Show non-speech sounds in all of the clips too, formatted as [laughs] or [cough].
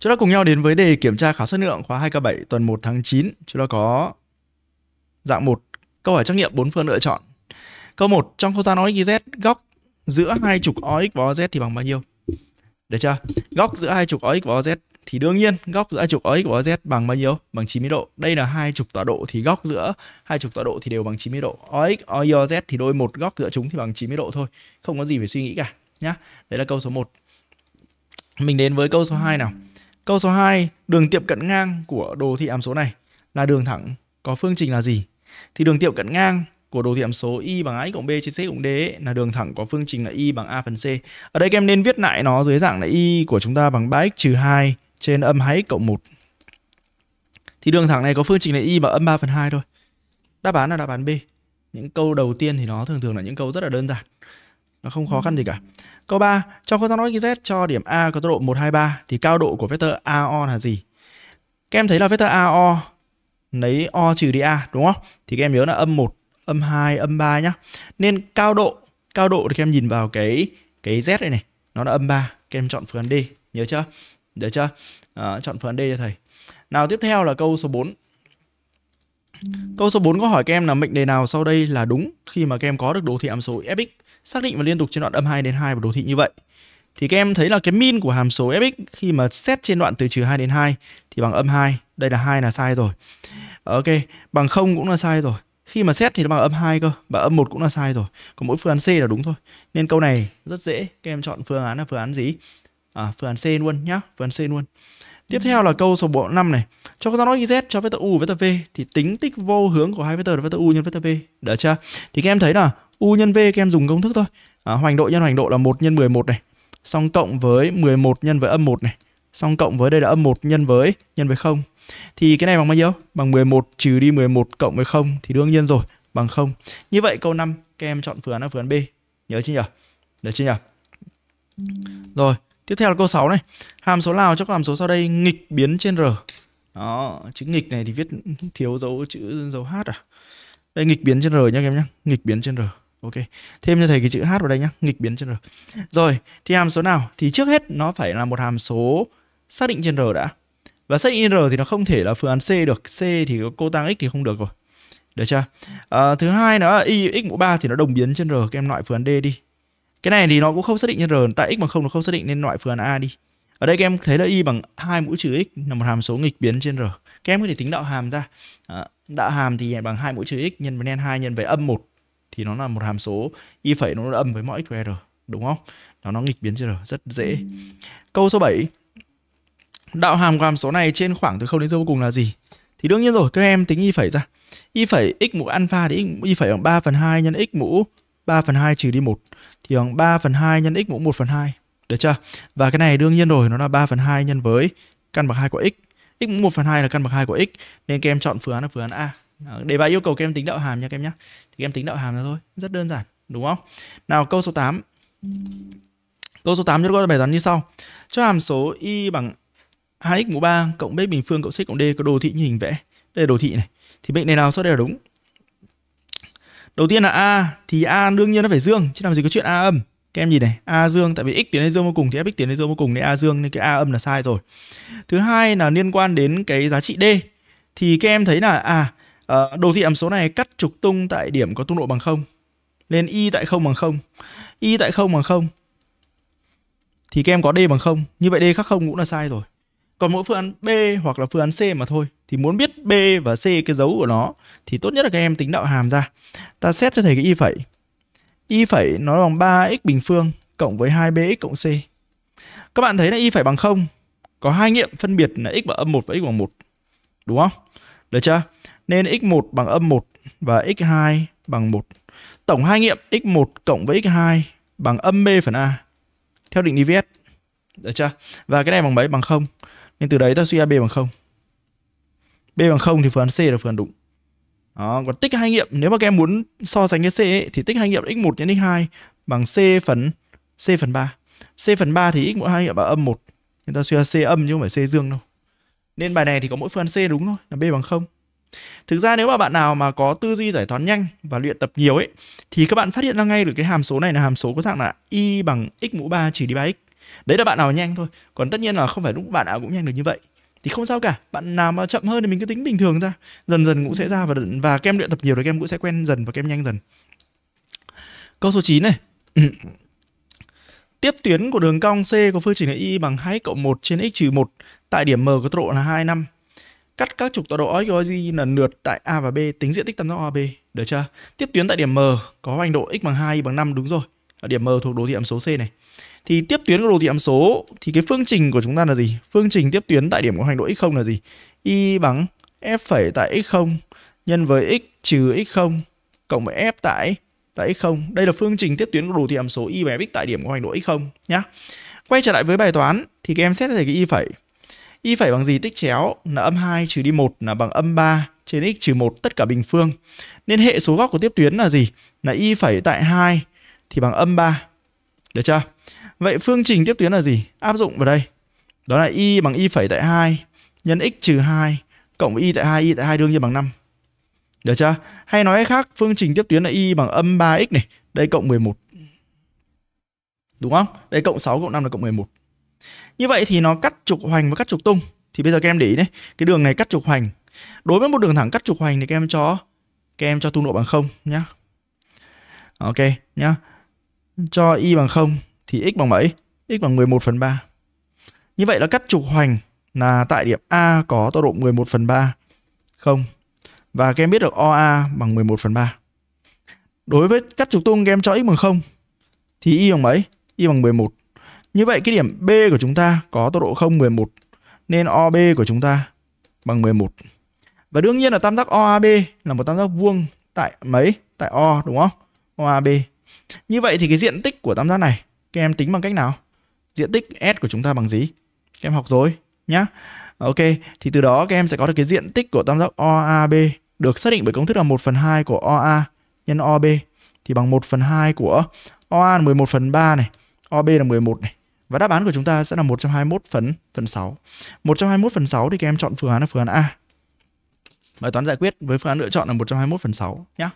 Chúng ta cùng nhau đến với đề kiểm tra khảo sát lượng khóa 2K7 tuần 1 tháng 9. Chúng ta có dạng 1 câu hỏi trắc nghiệm 4 phương lựa chọn. Câu 1. Trong không gian OXYZ, góc giữa hai trục OX và OZ thì bằng bao nhiêu? Được chưa? Góc giữa hai trục OX và OZ thì đương nhiên góc giữa hai trục OX và OZ bằng bao nhiêu? Bằng 90 độ. Đây là hai trục tọa độ thì góc giữa hai trục tọa độ thì đều bằng 90 độ. OX, OY, OZ thì đôi một góc giữa chúng thì bằng 90 độ thôi. Không có gì phải suy nghĩ cả nhá. Đấy là câu số 1. Mình đến với câu số 2 nào. Câu số 2, đường tiệm cận ngang của đồ thị hàm số này là đường thẳng có phương trình là gì? Thì đường tiệm cận ngang của đồ thị hàm số y bằng ax cộng b trên c cộng d là đường thẳng có phương trình là y bằng a phần c. Ở đây các em nên viết lại nó dưới dạng là y của chúng ta bằng 3x trừ 2 trên âm 2x cộng 1. Thì đường thẳng này có phương trình là y bằng âm 3 phần 2 thôi. Đáp án là đáp án B. Những câu đầu tiên thì nó thường thường là những câu rất là đơn giản. Nó không khó khăn gì cả. Câu 3, trong phương thang z cho điểm A có tọa độ 123 thì cao độ của vector AO là gì? Các em thấy là vector AO lấy O trừ đi A đúng không? Thì các em nhớ là âm 1, âm 2, âm 3 nhá. Nên cao độ, cao độ thì các em nhìn vào cái cái Z này này, nó là âm 3, các em chọn phương án D, nhớ chưa? Nhớ chưa? À, chọn phương án D cho thầy. Nào tiếp theo là câu số 4. Câu số 4 có hỏi các em là mệnh đề nào sau đây là đúng khi mà các em có được đồ thị hàm số fx xác định và liên tục trên đoạn âm 2 đến 2 của đồ thị như vậy. Thì các em thấy là cái min của hàm số fx khi mà xét trên đoạn từ trừ 2 đến 2 thì bằng âm 2. Đây là hai là sai rồi. Ok, bằng 0 cũng là sai rồi. Khi mà xét thì nó bằng âm 2 cơ, và âm 1 cũng là sai rồi. Còn mỗi phương án C là đúng thôi. Nên câu này rất dễ, các em chọn phương án là phương án gì? À, phương án C luôn nhá, phương án C luôn. Tiếp theo là câu số 4, 5 này. Cho các nói z cho vector u và vector v thì tính tích vô hướng của hai vector là vector u nhân vector v. Được chưa? Thì các em thấy là U nhân V các em dùng công thức thôi. À, hoành độ nhân hoành độ là 1 nhân 11 này. Xong cộng với 11 nhân với âm 1 này. Xong cộng với đây là âm 1 nhân với nhân với 0. Thì cái này bằng bao nhiêu? Bằng 11 trừ đi 11 cộng với 0 thì đương nhiên rồi, bằng 0. Như vậy câu 5 các em chọn phương án là phương án B. Nhớ chưa nhỉ? Nhớ chưa nhỉ? Rồi, tiếp theo là câu 6 này. Hàm số nào cho hàm số sau đây nghịch biến trên R. Đó, chữ nghịch này thì viết thiếu dấu chữ dấu h à. Đây nghịch biến trên R nhé các em nhá, nghịch biến trên R. Ok, thêm cho thầy cái chữ h vào đây nhá, nghịch biến trên r. Rồi, thì hàm số nào? Thì trước hết nó phải là một hàm số xác định trên r đã. Và xác định trên r thì nó không thể là phương án C được, C thì cô tăng x thì không được rồi. Được chưa? À, thứ hai nó là y x mũ 3 thì nó đồng biến trên r, các em loại phương án D đi. Cái này thì nó cũng không xác định trên r, tại x bằng không nó không xác định nên loại phương án A đi. Ở đây các em thấy là y bằng 2 mũ trừ x là một hàm số nghịch biến trên r. Các em có thể tính đạo hàm ra. Ờ, đạo hàm thì bằng 2 mũ trừ x nhân với nen 2 nhân với âm 1 thì nó là một hàm số y phẩy nó âm với mọi x của r đúng không? nó nó nghịch biến chưa r rất dễ. Ừ. Câu số 7. Đạo hàm của hàm số này trên khoảng từ 0 đến 0 vô cùng là gì? Thì đương nhiên rồi, các em tính y phẩy ra. Y phẩy x mũ alpha thì y phẩy bằng 3 phần 2 nhân x mũ 3 phần 2 trừ đi 1 thì bằng 3 phần 2 nhân x mũ 1 phần 2. Được chưa? Và cái này đương nhiên rồi, nó là 3 phần 2 nhân với căn bậc 2 của x. x mũ 1 phần 2 là căn bậc 2 của x. Nên các em chọn phương án là phương án A đề bài yêu cầu các em tính đạo hàm nha các em nhé thì các em tính đạo hàm ra thôi rất đơn giản đúng không nào câu số 8 câu số 8 chúng ta bài toán như sau cho hàm số y bằng 2x mũ 3 cộng b bình phương cộng x cộng d có đồ thị như hình vẽ đây là đồ thị này thì mệnh này nào sau đây là đúng đầu tiên là a thì a đương nhiên nó phải dương chứ làm gì có chuyện a âm các em nhìn này a dương tại vì x tiến lên dương vô cùng thì f(x) tiến lên dương vô cùng nên a dương nên cái a âm là sai rồi thứ hai là liên quan đến cái giá trị d thì các em thấy là à Ờ, đồ thị hàm số này cắt trục tung tại điểm có tung độ bằng 0 lên y tại 0 bằng 0. Y tại 0 bằng 0 thì các em có d bằng 0. Như vậy d khác 0 cũng là sai rồi. Còn mỗi phương án B hoặc là phương án C mà thôi. Thì muốn biết B và C cái dấu của nó thì tốt nhất là các em tính đạo hàm ra. Ta xét cho thầy cái y phẩy. Y phẩy nó bằng 3x bình phương cộng với 2bx cộng c. Các bạn thấy là y phẩy bằng 0. Có hai nghiệm phân biệt là x bằng âm 1 và x bằng 1. Đúng không? Được chưa? nên x1 bằng âm 1 và x2 bằng 1. Tổng hai nghiệm x1 cộng với x2 bằng âm b phần a theo định lý viết. Được chưa? Và cái này bằng mấy? Bằng 0. Nên từ đấy ta suy ra b bằng 0. B bằng 0 thì phương án C là phương án đúng. Đó, còn tích hai nghiệm nếu mà các em muốn so sánh cái C ấy, thì tích hai nghiệm x1 nhân x2 bằng C phần C phần 3. C phần 3 thì x1 hai nghiệm bằng âm 1. nên ta suy ra C âm chứ không phải C dương đâu. Nên bài này thì có mỗi phương án C đúng thôi, là B bằng 0. Thực ra nếu mà bạn nào mà có tư duy giải toán nhanh và luyện tập nhiều ấy thì các bạn phát hiện ra ngay được cái hàm số này là hàm số có dạng là y bằng x mũ 3 trừ đi 3x. Đấy là bạn nào nhanh thôi, còn tất nhiên là không phải lúc bạn nào cũng nhanh được như vậy. Thì không sao cả, bạn nào mà chậm hơn thì mình cứ tính bình thường ra, dần dần cũng sẽ ra và và kem luyện tập nhiều rồi kem cũng sẽ quen dần và kem nhanh dần. Câu số 9 này. [clears throat] Tiếp tuyến của đường cong C có phương trình là y bằng 2 cộng 1 trên x trừ 1 tại điểm M có tọa độ là 2 năm cắt các trục tọa độ XYZ là lượt tại A và B tính diện tích tam giác OAB, được chưa? Tiếp tuyến tại điểm M có hoành độ x bằng 2 y bằng 5 đúng rồi. Ở điểm M thuộc đồ thị hàm số C này. Thì tiếp tuyến của đồ thị hàm số thì cái phương trình của chúng ta là gì? Phương trình tiếp tuyến tại điểm có hoành độ x0 là gì? Y bằng f phẩy tại x0 nhân với x trừ x0 cộng với f tại tại x0. Đây là phương trình tiếp tuyến của đồ thị hàm số y bằng f tại điểm có hoành độ x0 nhá. Quay trở lại với bài toán thì các em xét thấy cái y phẩy Y phẩy bằng gì tích chéo là âm 2 trừ đi 1 là bằng âm 3 trên x trừ 1 tất cả bình phương. Nên hệ số góc của tiếp tuyến là gì? Là y phẩy tại 2 thì bằng âm 3. Được chưa? Vậy phương trình tiếp tuyến là gì? Áp dụng vào đây. Đó là y bằng y phẩy tại 2 nhân x trừ 2 cộng với y tại 2, y tại 2 đương nhiên bằng 5. Được chưa? Hay nói khác, phương trình tiếp tuyến là y bằng âm 3x này, đây cộng 11. Đúng không? Đây cộng 6 cộng 5 là cộng 11. Như vậy thì nó cắt trục hoành và cắt trục tung. Thì bây giờ các em để ý đấy, cái đường này cắt trục hoành. Đối với một đường thẳng cắt trục hoành thì các em cho các em cho tung độ bằng 0 nhá. Ok nhá. Cho y bằng 0 thì x bằng mấy? x bằng 11 phần 3. Như vậy là cắt trục hoành là tại điểm A có tọa độ 11 phần 3, 0. Và các em biết được OA bằng 11 phần 3. Đối với cắt trục tung các em cho x bằng 0 thì y bằng mấy? Y bằng 11. Như vậy cái điểm B của chúng ta có tọa độ 0 11 nên OB của chúng ta bằng 11. Và đương nhiên là tam giác OAB là một tam giác vuông tại mấy? Tại O đúng không? OAB. Như vậy thì cái diện tích của tam giác này các em tính bằng cách nào? Diện tích S của chúng ta bằng gì? Các em học rồi nhá. Ok, thì từ đó các em sẽ có được cái diện tích của tam giác OAB được xác định bởi công thức là 1 phần 2 của OA nhân OB thì bằng 1 phần 2 của OA là 11 phần 3 này, OB là 11 này, và đáp án của chúng ta sẽ là 121 phần phần 6. 121 phần 6 thì các em chọn phương án là phương án A. Bài toán giải quyết với phương án lựa chọn là 121 phần 6 nhé.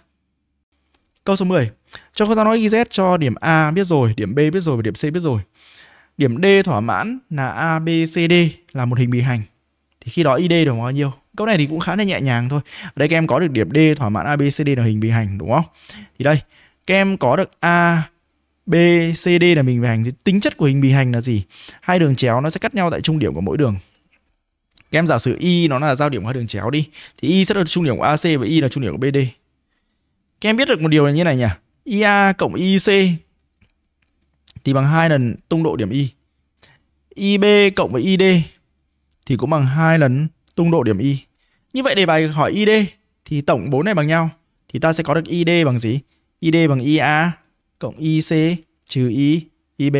Câu số 10. Trong câu giáo nói YZ cho điểm A biết rồi, điểm B biết rồi và điểm C biết rồi. Điểm D thỏa mãn là A, B, C, D là một hình bị hành. Thì khi đó ID được bao nhiêu? Câu này thì cũng khá là nhẹ nhàng thôi. Ở đây các em có được điểm D thỏa mãn A, B, C, D là hình bị hành đúng không? Thì đây, các em có được A, B, C, D là hình hành thì tính chất của hình bì hành là gì? Hai đường chéo nó sẽ cắt nhau tại trung điểm của mỗi đường. Các em giả sử Y nó là giao điểm của hai đường chéo đi thì Y sẽ là trung điểm của AC và Y là trung điểm của BD. Các em biết được một điều là như này nhỉ? IA cộng IC thì bằng hai lần tung độ điểm Y. IB cộng với ID thì cũng bằng hai lần tung độ điểm Y. Như vậy đề bài hỏi ID thì tổng 4 này bằng nhau thì ta sẽ có được ID bằng gì? ID bằng IA cộng IC trừ I, IB.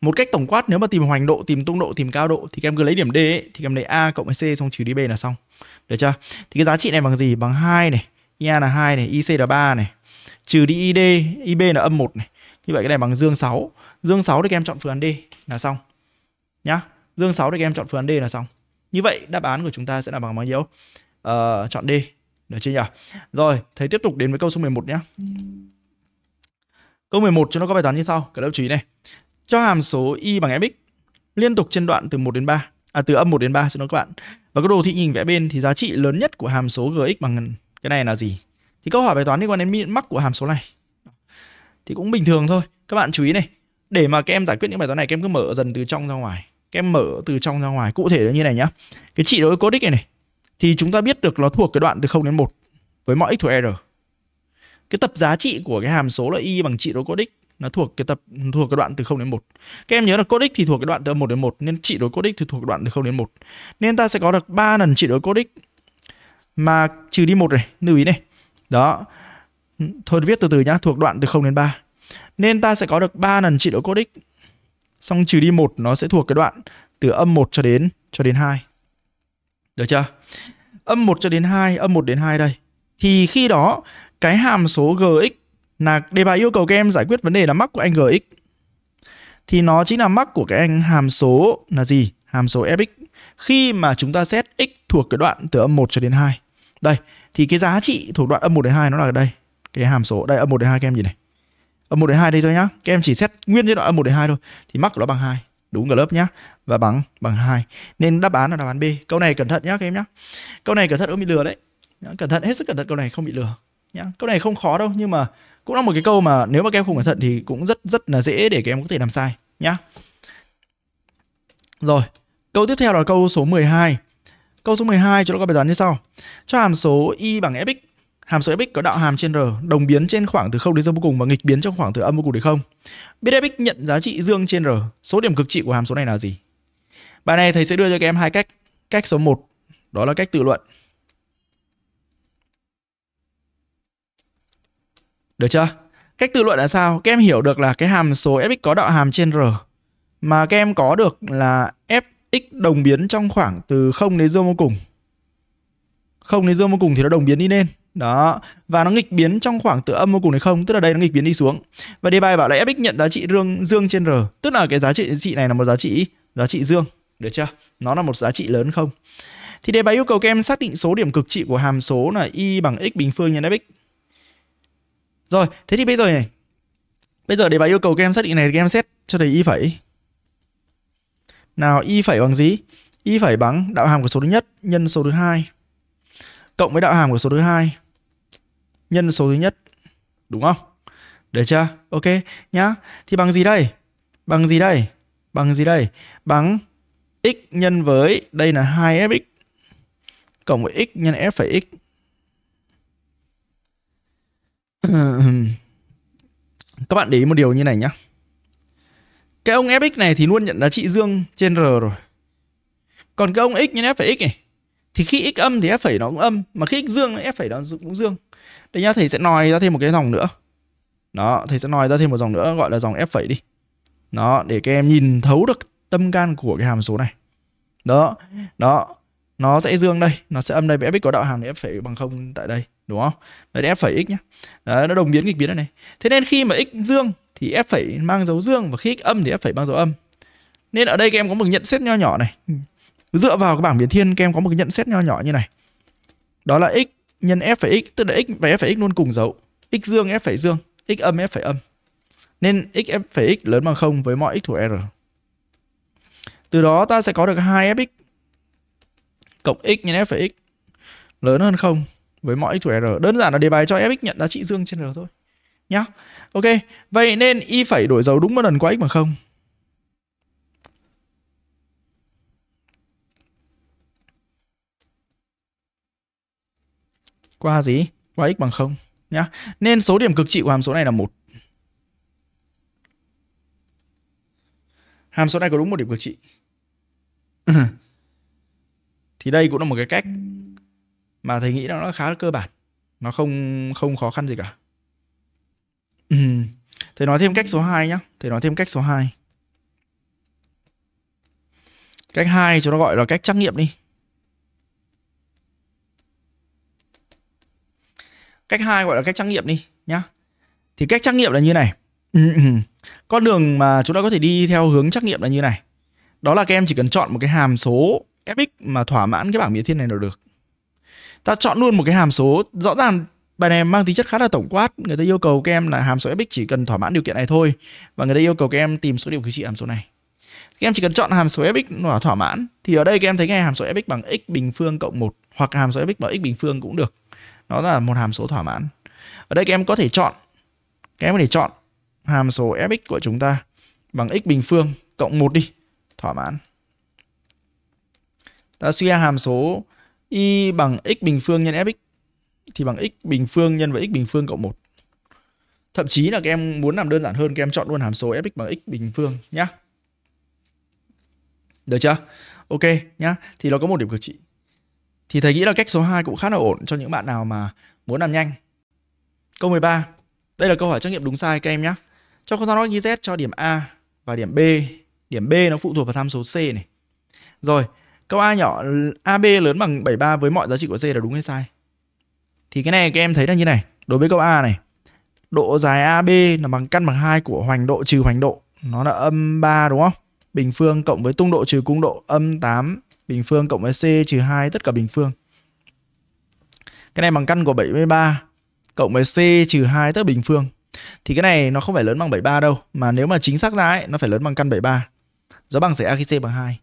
Một cách tổng quát nếu mà tìm hoành độ, tìm tung độ, tìm cao độ thì các em cứ lấy điểm D ấy, thì các em lấy A cộng với C xong trừ đi B là xong. Được chưa? Thì cái giá trị này bằng gì? Bằng 2 này, IA là 2 này, IC là 3 này. Trừ đi ID, IB là âm 1 này. Như vậy cái này bằng dương 6. Dương 6 thì các em chọn phương án D là xong. Nhá. Dương 6 thì các em chọn phương án D là xong. Như vậy đáp án của chúng ta sẽ là bằng bao nhiêu? Ờ, chọn D. Được chưa nhỉ? Rồi, thầy tiếp tục đến với câu số 11 nhé. Câu 11 cho nó có bài toán như sau, các lớp chú ý này. Cho hàm số y bằng fx liên tục trên đoạn từ 1 đến 3, à từ âm 1 đến 3 xin lỗi các bạn. Và cái đồ thị hình vẽ bên thì giá trị lớn nhất của hàm số gx bằng cái này là gì? Thì câu hỏi bài toán liên quan đến min mắc của hàm số này. Thì cũng bình thường thôi. Các bạn chú ý này, để mà các em giải quyết những bài toán này các em cứ mở dần từ trong ra ngoài. Các em mở từ trong ra ngoài, cụ thể là như này nhá. Cái trị đối với codic này này thì chúng ta biết được nó thuộc cái đoạn từ 0 đến 1 với mọi x thuộc r cái tập giá trị của cái hàm số là y bằng trị độ codic nó thuộc cái tập thuộc cái đoạn từ 0 đến 1. Các em nhớ là codic thì thuộc cái đoạn từ 1 đến 1 nên trị đối codic thì thuộc cái đoạn từ 0 đến 1. Nên ta sẽ có được 3 lần trị đối codic mà trừ đi một này, lưu ý này. Đó. Thôi viết từ từ nhá, thuộc đoạn từ 0 đến 3. Nên ta sẽ có được 3 lần trị đối codic. Xong trừ đi một nó sẽ thuộc cái đoạn từ âm 1 cho đến cho đến 2. Được chưa? Âm 1 cho đến 2, âm 1 đến 2 đây. Thì khi đó cái hàm số gx là đề bài yêu cầu các em giải quyết vấn đề là mắc của anh gx thì nó chính là mắc của cái anh hàm số là gì? Hàm số fx khi mà chúng ta xét x thuộc cái đoạn từ âm 1 cho đến 2. Đây, thì cái giá trị thuộc đoạn âm 1 đến 2 nó là ở đây. Cái hàm số đây âm 1 đến 2 các em nhìn này. Âm 1 đến 2 đây thôi nhá. Các em chỉ xét nguyên trên đoạn âm 1 đến 2 thôi thì mắc của nó bằng 2. Đúng cả lớp nhá. Và bằng bằng 2. Nên đáp án là đáp án B. Câu này cẩn thận nhá các em nhá. Câu này cẩn thận không bị lừa đấy. Cẩn thận hết sức cẩn thận câu này không bị lừa nhá câu này không khó đâu nhưng mà cũng là một cái câu mà nếu mà các em không cẩn thận thì cũng rất rất là dễ để các em có thể làm sai nhá rồi câu tiếp theo là câu số 12 câu số 12 chúng ta có bài toán như sau cho hàm số y bằng fx hàm số fx có đạo hàm trên r đồng biến trên khoảng từ 0 đến dương vô cùng và nghịch biến trong khoảng từ âm vô cùng đến không biết fx nhận giá trị dương trên r số điểm cực trị của hàm số này là gì bài này thầy sẽ đưa cho các em hai cách cách số 1 đó là cách tự luận Được chưa? Cách tự luận là sao? Các em hiểu được là cái hàm số fx có đạo hàm trên r mà các em có được là fx đồng biến trong khoảng từ 0 đến dương vô cùng. 0 đến dương vô cùng thì nó đồng biến đi lên. Đó, và nó nghịch biến trong khoảng từ âm vô cùng đến không, tức là đây nó nghịch biến đi xuống. Và đề bài bảo là fx nhận giá trị dương dương trên r, tức là cái giá trị trị này là một giá trị giá trị dương, được chưa? Nó là một giá trị lớn không? Thì đề bài yêu cầu các em xác định số điểm cực trị của hàm số là y bằng x bình phương nhân fx rồi, thế thì bây giờ này. Bây giờ để bài yêu cầu các xác định này, các em xét cho thầy y phẩy. Nào, y phẩy bằng gì? Y phẩy bằng đạo hàm của số thứ nhất nhân số thứ hai cộng với đạo hàm của số thứ hai nhân số thứ nhất. Đúng không? Được chưa? Ok nhá. Thì bằng gì đây? Bằng gì đây? Bằng gì đây? Bằng x nhân với đây là 2fx cộng với x nhân f phẩy x các bạn để ý một điều như này nhá cái ông fx này thì luôn nhận giá trị dương trên r rồi còn cái ông x như f phải x này thì khi x âm thì f phẩy nó cũng âm mà khi x dương thì f phẩy nó cũng dương đây nhá thầy sẽ nói ra thêm một cái dòng nữa đó thầy sẽ nói ra thêm một dòng nữa gọi là dòng f phẩy đi đó để các em nhìn thấu được tâm can của cái hàm số này đó đó nó sẽ dương đây nó sẽ âm đây với fx có đạo hàm thì f phẩy bằng không tại đây đúng không? Đấy f phẩy x nhá. Đấy, nó đồng biến nghịch biến này này. Thế nên khi mà x dương thì f phẩy mang dấu dương và khi x âm thì f phẩy mang dấu âm. Nên ở đây các em có một nhận xét nho nhỏ này. Dựa vào cái bảng biến thiên các em có một cái nhận xét nho nhỏ như này. Đó là x nhân f phẩy x tức là x và f phẩy x luôn cùng dấu. x dương f phẩy dương, x âm f phẩy âm. Nên x f phẩy x lớn bằng 0 với mọi x thuộc r. Từ đó ta sẽ có được 2fx cộng x nhân f phẩy x lớn hơn 0 với mọi x của r đơn giản là đề bài cho fx nhận giá trị dương trên r thôi nhá ok vậy nên y phẩy đổi dấu đúng một lần qua x bằng không qua gì qua x bằng không nhá nên số điểm cực trị của hàm số này là một hàm số này có đúng một điểm cực trị [laughs] thì đây cũng là một cái cách mà thầy nghĩ nó khá là cơ bản nó không không khó khăn gì cả [clears throat] thầy nói thêm cách số 2 nhá thầy nói thêm cách số 2 cách 2 chúng nó gọi là cách trắc nghiệm đi cách 2 gọi là cách trắc nghiệm đi nhá thì cách trắc nghiệm là như này [clears throat] con đường mà chúng ta có thể đi theo hướng trắc nghiệm là như này đó là các em chỉ cần chọn một cái hàm số fx mà thỏa mãn cái bảng biểu thiên này là được ta chọn luôn một cái hàm số rõ ràng bài này mang tính chất khá là tổng quát người ta yêu cầu các em là hàm số fx chỉ cần thỏa mãn điều kiện này thôi và người ta yêu cầu các em tìm số điểm ký trị hàm số này các em chỉ cần chọn hàm số fx nó thỏa mãn thì ở đây các em thấy ngay hàm số fx bằng x bình phương cộng 1 hoặc hàm số fx bằng x bình phương cũng được nó là một hàm số thỏa mãn ở đây các em có thể chọn các em có thể chọn hàm số fx của chúng ta bằng x bình phương cộng 1 đi thỏa mãn ta suy ra hàm số y bằng x bình phương nhân fx thì bằng x bình phương nhân với x bình phương cộng 1. Thậm chí là các em muốn làm đơn giản hơn các em chọn luôn hàm số fx bằng x bình phương nhá. Được chưa? Ok nhá. Thì nó có một điểm cực trị. Thì thầy nghĩ là cách số 2 cũng khá là ổn cho những bạn nào mà muốn làm nhanh. Câu 13. Đây là câu hỏi trắc nghiệm đúng sai các em nhé. Cho con số ghi z cho điểm A và điểm B. Điểm B nó phụ thuộc vào tham số C này. Rồi, Câu A nhỏ AB lớn bằng 73 với mọi giá trị của C là đúng hay sai? Thì cái này các em thấy là như này. Đối với câu A này, độ dài AB là bằng căn bằng 2 của hoành độ trừ hoành độ. Nó là âm 3 đúng không? Bình phương cộng với tung độ trừ cung độ âm 8 bình phương cộng với C trừ 2 tất cả bình phương. Cái này bằng căn của 73 cộng với C trừ 2 tất cả bình phương. Thì cái này nó không phải lớn bằng 73 đâu, mà nếu mà chính xác ra ấy, nó phải lớn bằng căn 73. Giá bằng xảy ra khi C bằng 2.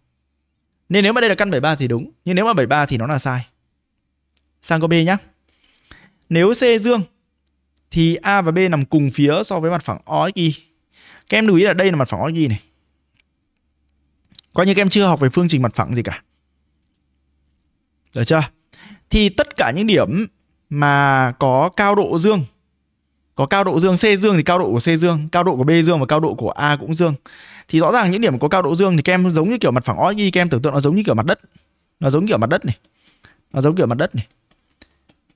Nên nếu mà đây là căn 73 thì đúng, nhưng nếu mà 73 thì nó là sai. Sang câu B nhé. Nếu C dương thì A và B nằm cùng phía so với mặt phẳng OXY. Các em lưu ý là đây là mặt phẳng OXY này. Coi như các em chưa học về phương trình mặt phẳng gì cả. Được chưa? Thì tất cả những điểm mà có cao độ dương có cao độ dương C dương thì cao độ của C dương, cao độ của B dương và cao độ của A cũng dương thì rõ ràng những điểm có cao độ dương thì kem giống như kiểu mặt phẳng OXY các em tưởng tượng nó giống như kiểu mặt đất nó giống kiểu mặt đất này nó giống kiểu mặt đất này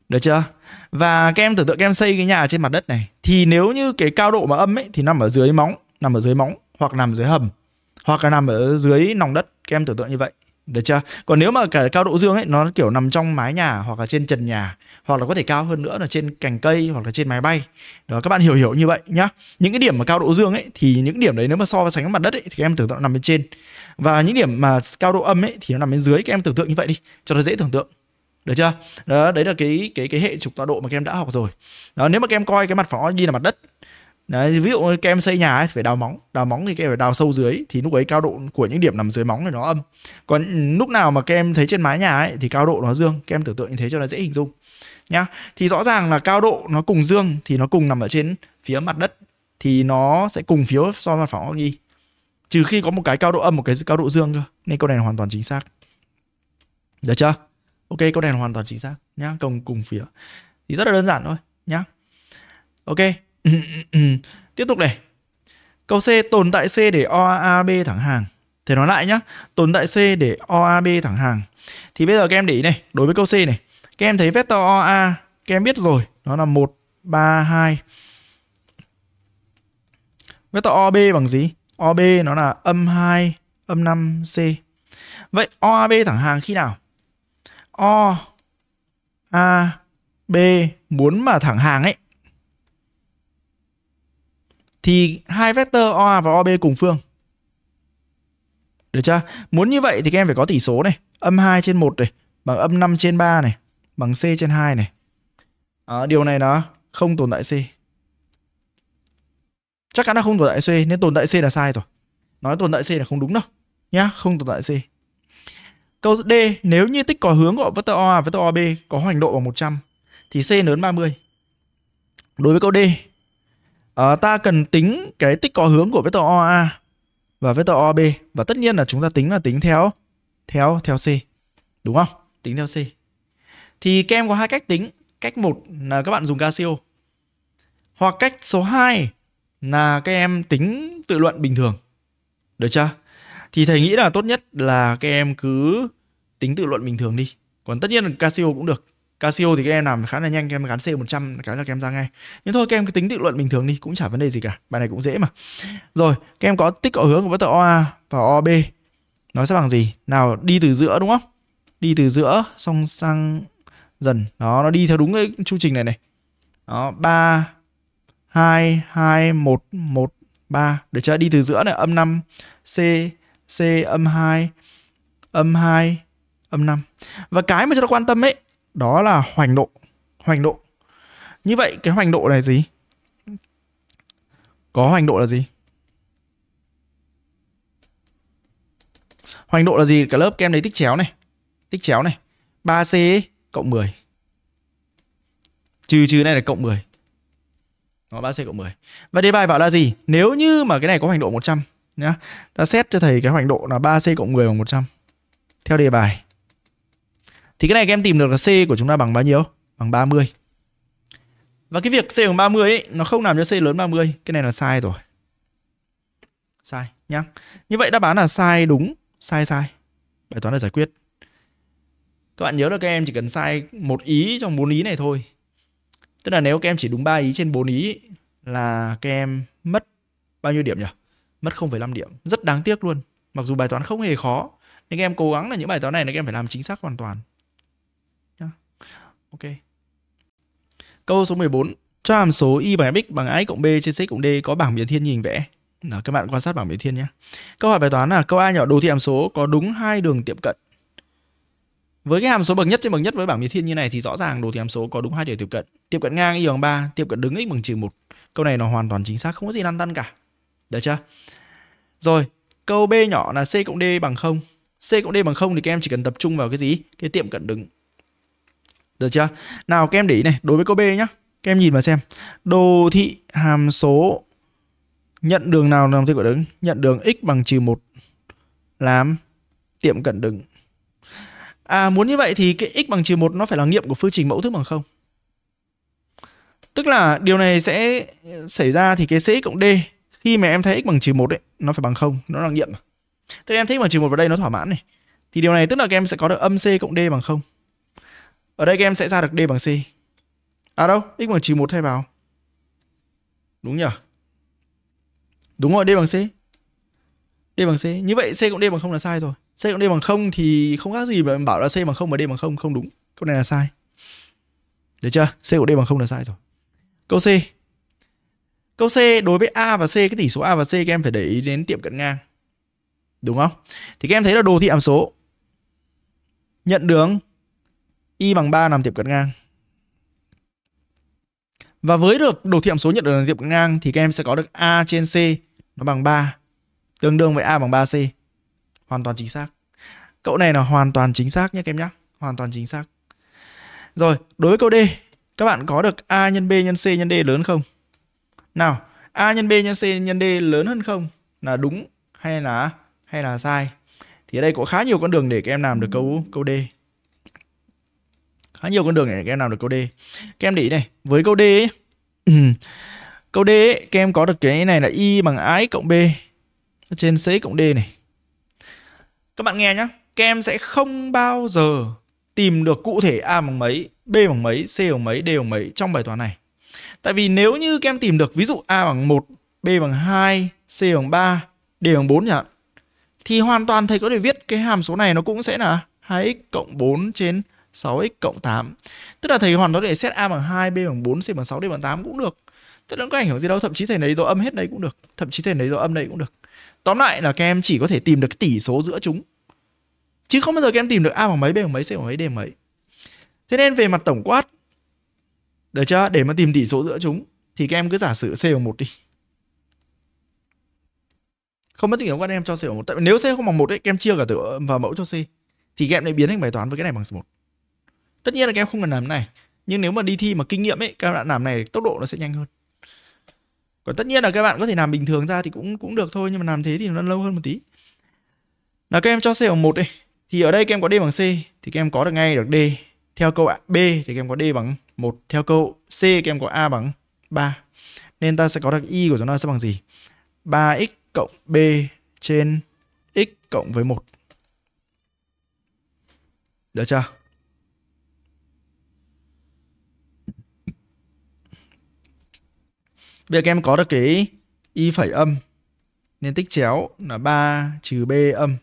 được chưa và kem tưởng tượng kem xây cái nhà trên mặt đất này thì nếu như cái cao độ mà âm ấy thì nằm ở dưới móng nằm ở dưới móng hoặc nằm dưới hầm hoặc là nằm ở dưới nòng đất kem tưởng tượng như vậy được chưa còn nếu mà cả cao độ dương ấy nó kiểu nằm trong mái nhà hoặc là trên trần nhà hoặc là có thể cao hơn nữa là trên cành cây hoặc là trên máy bay đó các bạn hiểu hiểu như vậy nhá những cái điểm mà cao độ dương ấy thì những điểm đấy nếu mà so với sánh với mặt đất ấy thì các em tưởng tượng nằm bên trên và những điểm mà cao độ âm ấy thì nó nằm bên dưới các em tưởng tượng như vậy đi cho nó dễ tưởng tượng được chưa đó đấy là cái cái cái hệ trục tọa độ mà các em đã học rồi đó nếu mà các em coi cái mặt phẳng ghi là mặt đất Đấy, ví dụ các em xây nhà ấy, phải đào móng đào móng thì các em phải đào sâu dưới thì lúc ấy cao độ của những điểm nằm dưới móng này nó âm còn lúc nào mà các em thấy trên mái nhà ấy thì cao độ nó dương các em tưởng tượng như thế cho nó dễ hình dung nhá thì rõ ràng là cao độ nó cùng dương thì nó cùng nằm ở trên phía mặt đất thì nó sẽ cùng phía so với mặt phẳng ghi trừ khi có một cái cao độ âm một cái cao độ dương cơ nên câu này là hoàn toàn chính xác được chưa ok câu này là hoàn toàn chính xác nhá cùng cùng phía thì rất là đơn giản thôi nhá ok Tiếp tục này. Câu C tồn tại C để OAB thẳng hàng. Thì nói lại nhá, tồn tại C để OAB thẳng hàng. Thì bây giờ các em để ý này, đối với câu C này, các em thấy vector OA, các em biết rồi, nó là 1 3 2. Vector OB bằng gì? OB nó là âm 2, âm 5 C. Vậy OAB thẳng hàng khi nào? O A B muốn mà thẳng hàng ấy thì hai vector OA và OB cùng phương. Được chưa? Muốn như vậy thì các em phải có tỷ số này, âm 2 trên 1 này, bằng âm 5 trên 3 này, bằng C trên 2 này. À, điều này nó không tồn tại C. Chắc chắn là không tồn tại C, nên tồn tại C là sai rồi. Nói tồn tại C là không đúng đâu. Nhá, không tồn tại C. Câu D, nếu như tích có hướng của vector OA và vector OB có hoành độ bằng 100, thì C lớn 30. Đối với câu D, à, ta cần tính cái tích có hướng của vector OA và vector OB và tất nhiên là chúng ta tính là tính theo theo theo C đúng không? Tính theo C. Thì kem có hai cách tính, cách một là các bạn dùng Casio. Hoặc cách số 2 là các em tính tự luận bình thường. Được chưa? Thì thầy nghĩ là tốt nhất là các em cứ tính tự luận bình thường đi. Còn tất nhiên là Casio cũng được. Casio thì các em làm khá là nhanh, các em gắn C100 cái là các em ra ngay. Nhưng thôi các em cứ tính tự luận bình thường đi, cũng chả vấn đề gì cả. Bài này cũng dễ mà. Rồi, các em có tích ở hướng của vector OA và OB. Nó sẽ bằng gì? Nào đi từ giữa đúng không? Đi từ giữa xong sang dần. Đó, nó đi theo đúng cái chu trình này này. Đó, 3 2 2 1 1 3. Để chưa? Đi từ giữa này âm 5 C C âm 2 âm 2 âm 5. Và cái mà cho nó quan tâm ấy đó là hoành độ hoành độ như vậy cái hoành độ này gì có hoành độ là gì hoành độ là gì cả lớp kem đấy tích chéo này tích chéo này 3c cộng 10 trừ trừ này là cộng 10 nó 3c cộng 10 và đề bài bảo là gì nếu như mà cái này có hoành độ 100 nhá ta xét cho thầy cái hoành độ là 3c cộng 10 bằng 100 theo đề bài thì cái này các em tìm được là C của chúng ta bằng bao nhiêu? Bằng 30. Và cái việc C bằng 30 ấy, nó không làm cho C lớn 30. Cái này là sai rồi. Sai nhá. Như vậy đáp án là sai đúng, sai sai. Bài toán là giải quyết. Các bạn nhớ là các em chỉ cần sai một ý trong bốn ý này thôi. Tức là nếu các em chỉ đúng 3 ý trên 4 ý là các em mất bao nhiêu điểm nhỉ? Mất 0,5 điểm. Rất đáng tiếc luôn. Mặc dù bài toán không hề khó, nhưng các em cố gắng là những bài toán này là các em phải làm chính xác hoàn toàn. Ok. Câu số 14. Cho hàm số y bằng fx bằng ax cộng b trên x cộng d có bảng biến thiên nhìn vẽ. Đó, các bạn quan sát bảng biến thiên nhé. Câu hỏi bài toán là câu a nhỏ đồ thị hàm số có đúng hai đường tiệm cận. Với cái hàm số bậc nhất trên bậc nhất với bảng biến thiên như này thì rõ ràng đồ thị hàm số có đúng hai điều tiệm cận. Tiệm cận ngang y bằng 3, tiệm cận đứng x bằng -1. Câu này nó hoàn toàn chính xác, không có gì lăn tăn cả. Được chưa? Rồi, câu B nhỏ là C cộng D bằng 0. C cộng D bằng 0 thì các em chỉ cần tập trung vào cái gì? Cái tiệm cận đứng. Được chưa? Nào các em để ý này, đối với câu B nhá. Các em nhìn vào xem. Đồ thị hàm số nhận đường nào làm tiệm cận đứng? Nhận đường x bằng trừ 1 làm tiệm cận đứng. À muốn như vậy thì cái x bằng trừ 1 nó phải là nghiệm của phương trình mẫu thức bằng không. Tức là điều này sẽ xảy ra thì cái CX cộng D khi mà em thấy x bằng trừ 1 ấy, nó phải bằng không, nó là nghiệm. Tức là em thấy x bằng trừ 1 vào đây nó thỏa mãn này. Thì điều này tức là các em sẽ có được âm C cộng D bằng không. Ở đây các em sẽ ra được D bằng C. À đâu, x bằng 91 thay vào. Đúng nhỉ? Đúng rồi, D bằng C. D bằng C. Như vậy C cộng D bằng 0 là sai rồi. C cộng D bằng 0 thì không khác gì mà bảo là C bằng 0 và D bằng 0 không đúng. Câu này là sai. Được chưa? C cộng D bằng 0 là sai rồi. Câu C. Câu C đối với A và C cái tỷ số A và C các em phải để ý đến tiệm cận ngang. Đúng không? Thì các em thấy là đồ thị hàm số nhận đường Y bằng 3 nằm tiệm cận ngang. Và với được đồ thị hàm số nhận được tiệm cận ngang thì các em sẽ có được A trên C nó bằng 3. Tương đương với A bằng 3C. Hoàn toàn chính xác. Cậu này là hoàn toàn chính xác nhé các em nhé. Hoàn toàn chính xác. Rồi, đối với câu D, các bạn có được A nhân B nhân C nhân D lớn không? Nào, A nhân B nhân C nhân D lớn hơn không? Là đúng hay là hay là sai? Thì ở đây có khá nhiều con đường để các em làm được câu câu D khá nhiều con đường để các em làm được câu D các em để ý này với câu D ấy, câu D ấy, các em có được cái này là y bằng ax cộng b trên c cộng d này các bạn nghe nhá các em sẽ không bao giờ tìm được cụ thể a bằng mấy b bằng mấy c bằng mấy d bằng mấy trong bài toán này tại vì nếu như các em tìm được ví dụ a bằng 1 b bằng 2 c bằng 3 d bằng 4 nhỉ thì hoàn toàn thầy có thể viết cái hàm số này nó cũng sẽ là 2x cộng 4 trên 6x cộng 8. Tức là thầy hoàn toàn để thể xét A bằng 2, B bằng 4, C bằng 6, D bằng 8 cũng được. Tức là nó có ảnh hưởng gì đâu, thậm chí thầy lấy dấu âm hết đây cũng được, thậm chí thầy lấy dấu âm đây cũng được. Tóm lại là các em chỉ có thể tìm được cái tỷ số giữa chúng. Chứ không bao giờ các em tìm được A bằng mấy, B bằng mấy, C bằng mấy, D bằng mấy. Thế nên về mặt tổng quát, được chưa? Để mà tìm tỷ số giữa chúng thì các em cứ giả sử C bằng 1 đi. Không mất tình yếu quan em cho C bằng 1. Tại vì nếu C không bằng 1 ấy, các em chia cả tử vào mẫu cho C thì các em lại biến thành bài toán với cái này bằng 1 tất nhiên là các em không cần làm này nhưng nếu mà đi thi mà kinh nghiệm ấy các bạn làm này tốc độ nó sẽ nhanh hơn còn tất nhiên là các bạn có thể làm bình thường ra thì cũng cũng được thôi nhưng mà làm thế thì nó lâu hơn một tí là các em cho c bằng một đây thì ở đây các em có d bằng c thì các em có được ngay được d theo câu b thì các em có d bằng một. theo câu c các em có a bằng 3 nên ta sẽ có được y của chúng ta sẽ bằng gì 3x cộng b trên x cộng với một. được chưa Bây giờ các em có được cái y phẩy âm nên tích chéo là 3 trừ b âm.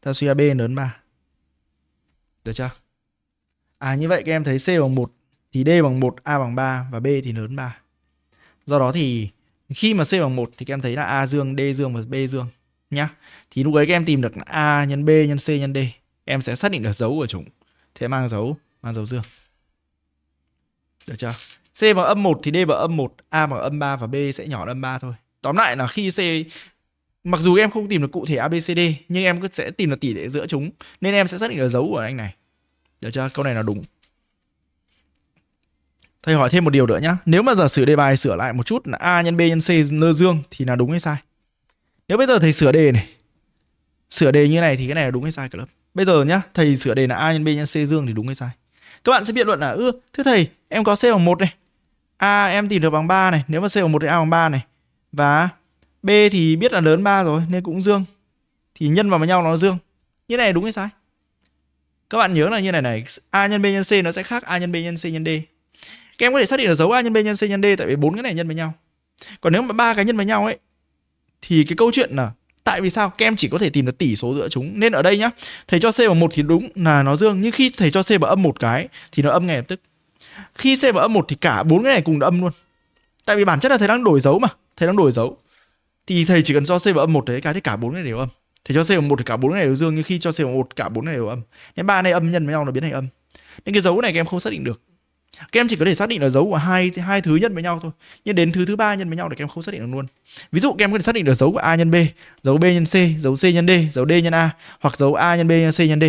Ta suy ra b lớn 3. Được chưa? À như vậy các em thấy c bằng 1 thì d bằng 1, a bằng 3 và b thì lớn 3. Do đó thì khi mà c bằng 1 thì các em thấy là a dương, d dương và b dương nhá. Thì lúc ấy các em tìm được a nhân b nhân c nhân d. Em sẽ xác định được dấu của chúng. Thế mang dấu, mang dấu dương. Được chưa? C bằng âm 1 thì D bằng âm 1, A bằng âm 3 và B sẽ nhỏ hơn âm 3 thôi. Tóm lại là khi C mặc dù em không tìm được cụ thể ABCD nhưng em cứ sẽ tìm được tỷ lệ giữa chúng nên em sẽ xác định được dấu của anh này. Được chưa? Câu này là đúng. Thầy hỏi thêm một điều nữa nhá. Nếu mà giả sử đề bài sửa lại một chút là A nhân B nhân C nơ dương thì là đúng hay sai? Nếu bây giờ thầy sửa đề này, sửa đề như này thì cái này là đúng hay sai cả lớp? Bây giờ nhá, thầy sửa đề là A nhân B nhân C dương thì đúng hay sai? Các bạn sẽ biện luận là ư, thưa thầy, em có C bằng 1 này, A em tìm được bằng 3 này, nếu mà C bằng 1 thì A bằng 3 này. Và B thì biết là lớn 3 rồi nên cũng dương. Thì nhân vào với nhau nó dương. Như này đúng hay sai? Các bạn nhớ là như này này, A nhân B nhân C nó sẽ khác A nhân B nhân C nhân D. Các em có thể xác định được dấu A nhân B nhân C nhân D tại vì bốn cái này nhân với nhau. Còn nếu mà ba cái nhân với nhau ấy thì cái câu chuyện là tại vì sao kem chỉ có thể tìm được tỷ số giữa chúng nên ở đây nhá thầy cho c bằng một thì đúng là nó dương nhưng khi thầy cho c bằng âm một cái thì nó âm ngay lập tức khi C và âm một thì cả bốn cái này cùng là âm luôn tại vì bản chất là thầy đang đổi dấu mà thầy đang đổi dấu thì thầy chỉ cần cho C và âm một đấy cái thì cả bốn cái đều âm thầy cho C và một thì cả bốn cái đều dương nhưng khi cho C và một cả bốn cái đều âm nên ba này âm nhân với nhau nó biến thành âm nên cái dấu này các em không xác định được các em chỉ có thể xác định là dấu của hai hai thứ nhân với nhau thôi nhưng đến thứ thứ ba nhân với nhau thì các em không xác định được luôn ví dụ các em có thể xác định được dấu của a nhân b dấu b nhân c dấu c nhân d dấu d nhân a hoặc dấu a nhân b nhân c nhân d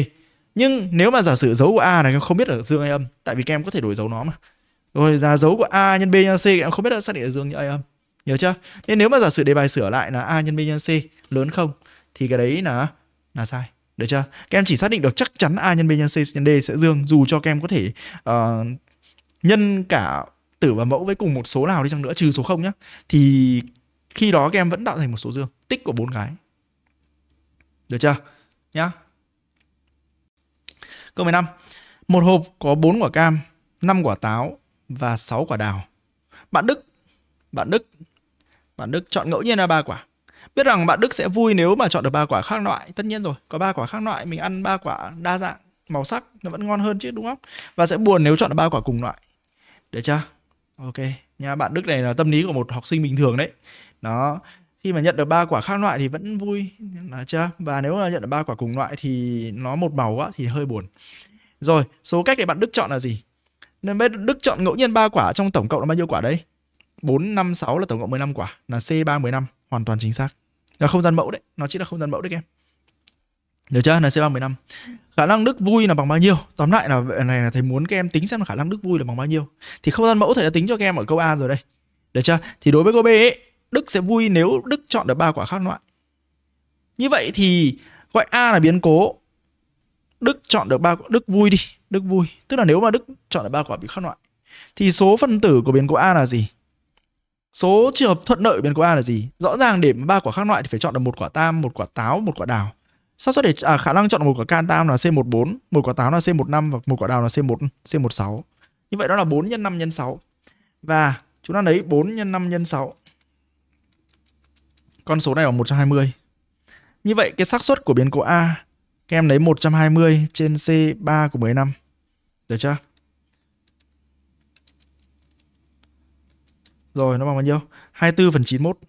nhưng nếu mà giả sử dấu của a này em không biết ở dương hay âm tại vì các em có thể đổi dấu nó mà rồi giá dấu của a nhân b nhân c em không biết là xác định ở dương như a âm nhớ chưa nên nếu mà giả sử đề bài sửa lại là a nhân b nhân c lớn không thì cái đấy là là sai được chưa các em chỉ xác định được chắc chắn a nhân b nhân c nhân d sẽ dương dù cho các em có thể uh, nhân cả tử và mẫu với cùng một số nào đi chăng nữa trừ số không nhá thì khi đó các em vẫn tạo thành một số dương tích của bốn cái được chưa nhá Câu 15. Một hộp có 4 quả cam, 5 quả táo và 6 quả đào. Bạn Đức, bạn Đức, bạn Đức chọn ngẫu nhiên ra ba quả. Biết rằng bạn Đức sẽ vui nếu mà chọn được ba quả khác loại, tất nhiên rồi, có ba quả khác loại mình ăn ba quả đa dạng màu sắc nó vẫn ngon hơn chứ đúng không? Và sẽ buồn nếu chọn được ba quả cùng loại. Được chưa? Ok, nha bạn Đức này là tâm lý của một học sinh bình thường đấy. Đó, khi mà nhận được ba quả khác loại thì vẫn vui là chưa và nếu mà nhận được ba quả cùng loại thì nó một màu quá thì hơi buồn rồi số cách để bạn Đức chọn là gì nên biết Đức chọn ngẫu nhiên ba quả trong tổng cộng là bao nhiêu quả đấy 4, 5, 6 là tổng cộng 15 quả là C3 15 hoàn toàn chính xác là không gian mẫu đấy nó chỉ là không gian mẫu đấy em được chưa? Là C3 15. Khả năng Đức vui là bằng bao nhiêu? Tóm lại là này là thầy muốn các em tính xem là khả năng Đức vui là bằng bao nhiêu. Thì không gian mẫu thầy đã tính cho các em ở câu A rồi đây. Được chưa? Thì đối với câu B ấy, Đức sẽ vui nếu Đức chọn được ba quả khác loại. Như vậy thì gọi A là biến cố. Đức chọn được ba Đức vui đi, Đức vui. Tức là nếu mà Đức chọn được ba quả bị khác loại thì số phân tử của biến cố A là gì? Số trường hợp thuận lợi của biến cố A là gì? Rõ ràng để ba quả khác loại thì phải chọn được một quả tam, một quả táo, một quả đào. Xác suất để à, khả năng chọn một quả can tam là C14, một quả táo là C15 và một quả đào là C1 C16. Như vậy đó là 4 x 5 x 6. Và chúng ta lấy 4 x 5 x 6 con số này bằng 120. Như vậy cái xác suất của biến cố A các em lấy 120 trên C3 của 15. Được chưa? Rồi nó bằng bao nhiêu? 24 phần 91.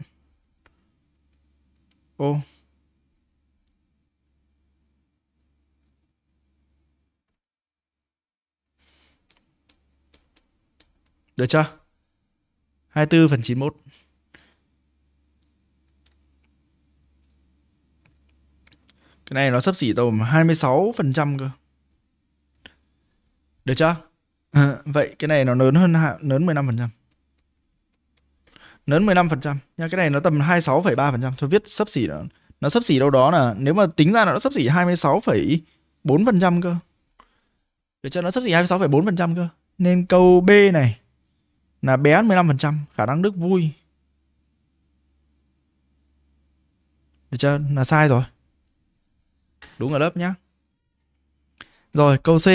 Ô. Được chưa? 24 phần 91. Cái này nó sắp xỉ tầm 26% cơ. Được chưa? À, vậy cái này nó lớn hơn lớn 15%. Lớn 15% nha, cái này nó tầm 26,3%. Tôi viết sắp xỉ nó nó sắp xỉ đâu đó là nếu mà tính ra nó sắp xỉ 26,4% cơ. Được chưa? Nó sắp xỉ 26,4% cơ. Nên câu B này là bé hơn 15%, khả năng Đức vui. Được chưa? Là sai rồi. Đúng ở lớp nhá. Rồi, câu C.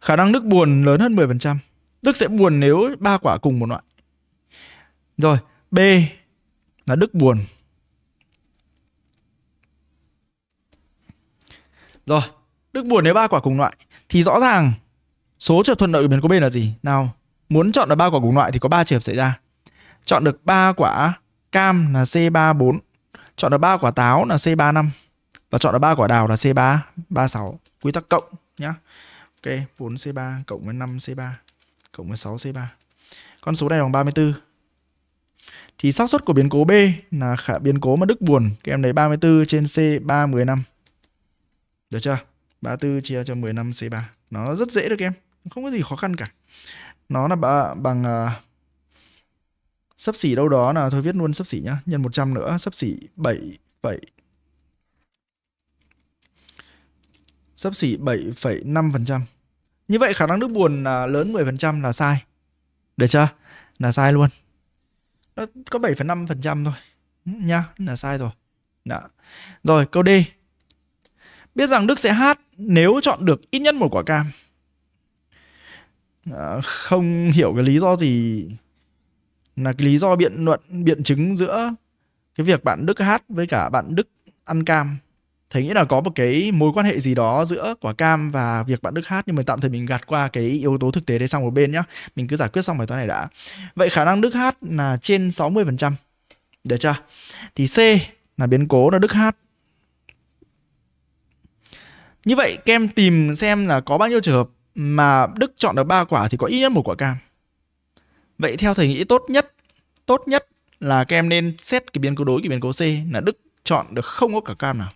Khả năng Đức buồn lớn hơn 10%. Đức sẽ buồn nếu ba quả cùng một loại. Rồi, B là Đức buồn. Rồi, Đức buồn nếu ba quả cùng loại thì rõ ràng số trường thuận lợi của biến cố B là gì? Nào, muốn chọn được ba quả cùng loại thì có ba trường hợp xảy ra. Chọn được ba quả cam là C34, chọn được ba quả táo là C35 và chọn là ba quả đào là C3 36 quy tắc cộng nhá. Ok, 4C3 cộng với 5C3 cộng với 6C3. Con số này bằng 34. Thì xác suất của biến cố B là khả biến cố mà Đức buồn, các em lấy 34 trên C 3 15. Được chưa? 34 chia cho 15 C3. Nó rất dễ được em, không có gì khó khăn cả. Nó là bằng uh, sấp xỉ đâu đó là thôi viết luôn sấp xỉ nhá, nhân 100 nữa, sấp xỉ 7,5 sấp xỉ 7,5%. Như vậy khả năng nước buồn là lớn 10% là sai. Được chưa? Là sai luôn. Nó có 7,5% thôi. Ừ, nha, là sai rồi. đã Rồi, câu D. Biết rằng Đức sẽ hát nếu chọn được ít nhất một quả cam. À, không hiểu cái lý do gì là cái lý do biện luận biện chứng giữa cái việc bạn Đức hát với cả bạn Đức ăn cam thấy nghĩa là có một cái mối quan hệ gì đó giữa quả cam và việc bạn Đức hát nhưng mà tạm thời mình gạt qua cái yếu tố thực tế đấy sang một bên nhá. Mình cứ giải quyết xong bài toán này đã. Vậy khả năng Đức hát là trên 60%. Được chưa? Thì C là biến cố là Đức hát. Như vậy kem tìm xem là có bao nhiêu trường hợp mà Đức chọn được ba quả thì có ít nhất một quả cam. Vậy theo thầy nghĩ tốt nhất, tốt nhất là kem nên xét cái biến cố đối cái biến cố C là Đức chọn được không có cả cam nào.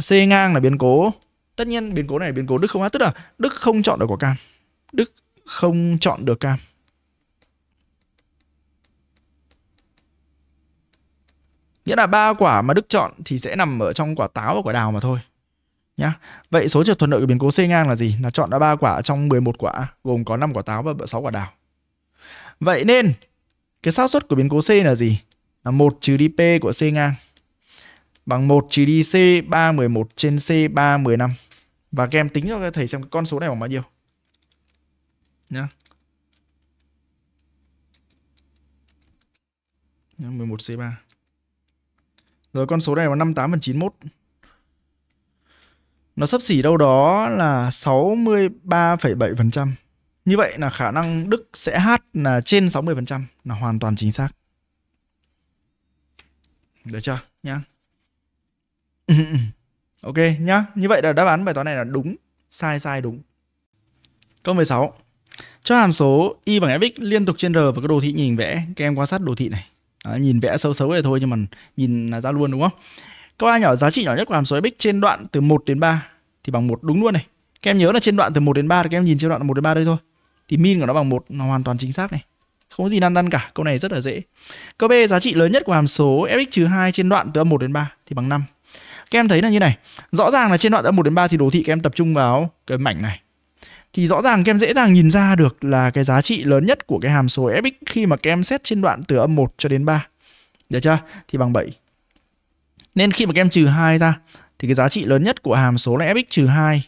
C ngang là biến cố. Tất nhiên biến cố này biến cố Đức không hát. Tức là Đức không chọn được quả cam. Đức không chọn được cam. Nghĩa là ba quả mà Đức chọn thì sẽ nằm ở trong quả táo và quả đào mà thôi. Nhá. Vậy số trường thuận lợi của biến cố C ngang là gì? Là chọn đã ba quả trong 11 quả, gồm có 5 quả táo và 6 quả đào. Vậy nên cái xác suất của biến cố C là gì? Là 1 trừ đi P của C ngang bằng 1 chỉ đi C311 trên C315. Và các em tính cho thầy xem con số này bằng bao nhiêu. Nhá. 11C3. Rồi con số này là 58 phần 91. Nó sắp xỉ đâu đó là 63,7%. Như vậy là khả năng Đức sẽ hát là trên 60% là hoàn toàn chính xác. Được chưa? Nhá. [laughs] ok nhá. Như vậy là đáp án bài toán này là đúng, sai sai đúng. Câu 16. Cho hàm số y bằng fx liên tục trên r và cái đồ thị nhìn vẽ, các em quan sát đồ thị này. Đó, nhìn vẽ xấu xấu vậy thôi nhưng mà nhìn là ra luôn đúng không? Câu A nhỏ giá trị nhỏ nhất của hàm số fx trên đoạn từ 1 đến 3 thì bằng 1 đúng luôn này. Các em nhớ là trên đoạn từ 1 đến 3 thì các em nhìn trên đoạn 1 đến 3 đây thôi. Thì min của nó bằng 1 là hoàn toàn chính xác này. Không có gì nan năn cả, câu này rất là dễ. Câu B giá trị lớn nhất của hàm số fx-2 trên đoạn từ âm 1 đến 3 thì bằng 5 các em thấy là như này rõ ràng là trên đoạn âm 1 đến 3 thì đồ thị các em tập trung vào cái mảnh này thì rõ ràng các em dễ dàng nhìn ra được là cái giá trị lớn nhất của cái hàm số fx khi mà các em xét trên đoạn từ âm 1 cho đến 3 được chưa thì bằng 7 nên khi mà các em trừ 2 ra thì cái giá trị lớn nhất của hàm số là fx trừ 2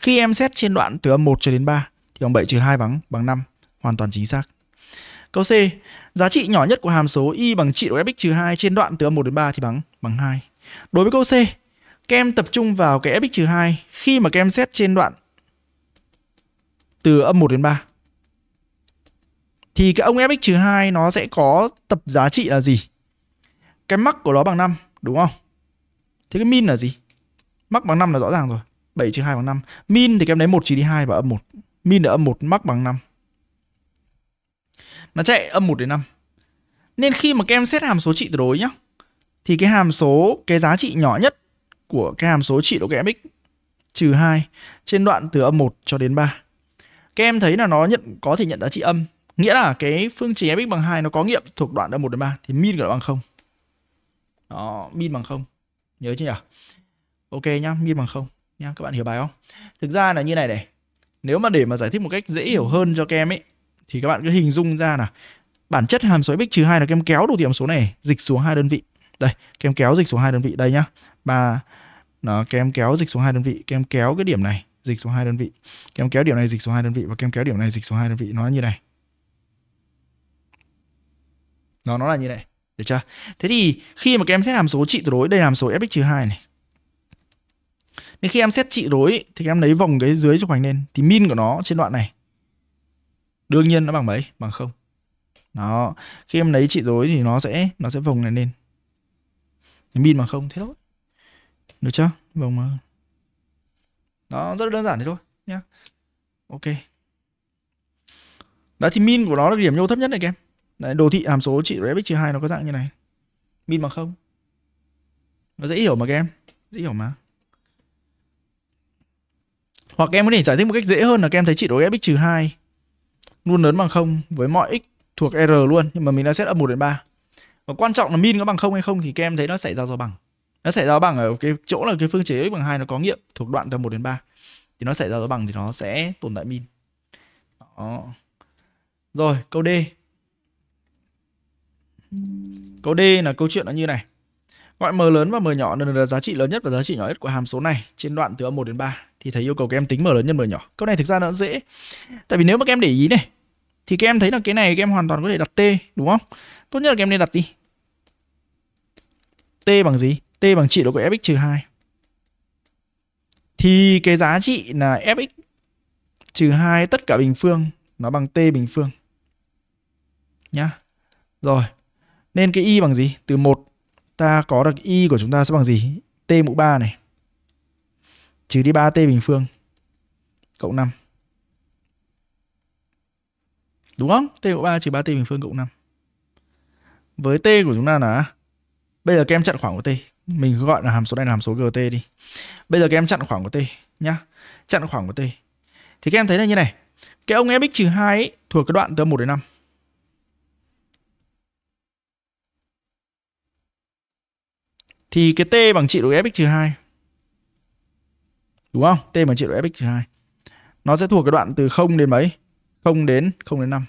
khi em xét trên đoạn từ âm 1 cho đến 3 thì bằng 7 trừ 2 bằng bằng 5 hoàn toàn chính xác Câu C, giá trị nhỏ nhất của hàm số y bằng trị độ fx trừ 2 trên đoạn từ âm 1 đến 3 thì bằng bằng 2. Đối với câu C, các em tập trung vào cái fx 2 khi mà các em xét trên đoạn từ âm 1 đến 3. Thì cái ông fx 2 nó sẽ có tập giá trị là gì? Cái mắc của nó bằng 5, đúng không? Thế cái min là gì? Mắc bằng 5 là rõ ràng rồi. 7 trừ 2 bằng 5. Min thì các em lấy 1 trừ đi 2 và âm 1. Min là âm 1, mắc bằng 5. Nó chạy âm 1 đến 5. Nên khi mà các em xét hàm số trị tuyệt đối nhá, thì cái hàm số cái giá trị nhỏ nhất của cái hàm số trị độ cái mx trừ 2 trên đoạn từ âm 1 cho đến 3. Các em thấy là nó nhận có thể nhận giá trị âm, nghĩa là cái phương trình fx bằng 2 nó có nghiệm thuộc đoạn âm 1 đến 3 thì min của bằng 0. Đó, min bằng 0. Nhớ chưa nhỉ? Ok nhá, min bằng 0 nhá, các bạn hiểu bài không? Thực ra là như này này. Nếu mà để mà giải thích một cách dễ hiểu hơn cho các em ấy thì các bạn cứ hình dung ra là bản chất hàm số fx trừ 2 là các em kéo đủ điểm số này dịch xuống hai đơn vị đây kem kéo dịch xuống hai đơn vị đây nhá ba nó kem kéo dịch xuống hai đơn vị kem kéo cái điểm này dịch xuống hai đơn vị kem kéo điểm này dịch xuống hai đơn vị và kem kéo điểm này dịch xuống hai đơn vị nó như này nó nó là như này được chưa thế thì khi mà kem xét hàm số trị đối đây là hàm số fx trừ hai này nên khi em xét trị đối thì em lấy vòng cái dưới trục hoành lên thì min của nó trên đoạn này đương nhiên nó bằng mấy bằng không đó khi em lấy trị đối thì nó sẽ nó sẽ vòng này lên pin mà không thế thôi được chưa vòng mà nó rất đơn giản thế thôi nhá ok đấy thì min của nó là điểm nhô thấp nhất này kem em đấy, đồ thị hàm số trị Revit trừ hai nó có dạng như này min bằng không nó dễ hiểu mà kem dễ hiểu mà hoặc em có thể giải thích một cách dễ hơn là kem thấy trị đối fx trừ hai luôn lớn bằng không với mọi x thuộc r luôn nhưng mà mình đã set up một đến ba và quan trọng là min có bằng không hay không thì các em thấy nó xảy ra do bằng nó xảy ra bằng ở cái chỗ là cái phương trình x bằng hai nó có nghiệm thuộc đoạn từ 1 đến 3 thì nó xảy ra do bằng thì nó sẽ tồn tại min đó. rồi câu D câu D là câu chuyện nó như này gọi m lớn và m nhỏ là giá trị lớn nhất và giá trị nhỏ nhất của hàm số này trên đoạn từ âm 1 đến 3 thì thấy yêu cầu các em tính m lớn nhân m nhỏ câu này thực ra nó dễ tại vì nếu mà các em để ý này thì các em thấy là cái này các em hoàn toàn có thể đặt t đúng không Tốt nhất là các em nên đặt đi. T bằng gì? T bằng trị độ của fx trừ hai Thì cái giá trị là fx trừ hai tất cả bình phương nó bằng t bình phương. Nhá. Rồi. Nên cái y bằng gì? Từ 1 ta có được y của chúng ta sẽ bằng gì? T mũ 3 này. Trừ đi 3t bình phương. Cộng 5. Đúng không? T mũ 3 trừ 3t bình phương cộng 5 với t của chúng ta là bây giờ các em chặn khoảng của t mình cứ gọi là hàm số này là hàm số gt đi bây giờ các em chặn khoảng của t nhá chặn khoảng của t thì các em thấy là như này cái ông fx trừ hai thuộc cái đoạn từ 1 đến 5 thì cái t bằng trị độ fx trừ hai đúng không t bằng trị độ fx trừ hai nó sẽ thuộc cái đoạn từ 0 đến mấy 0 đến 0 đến 5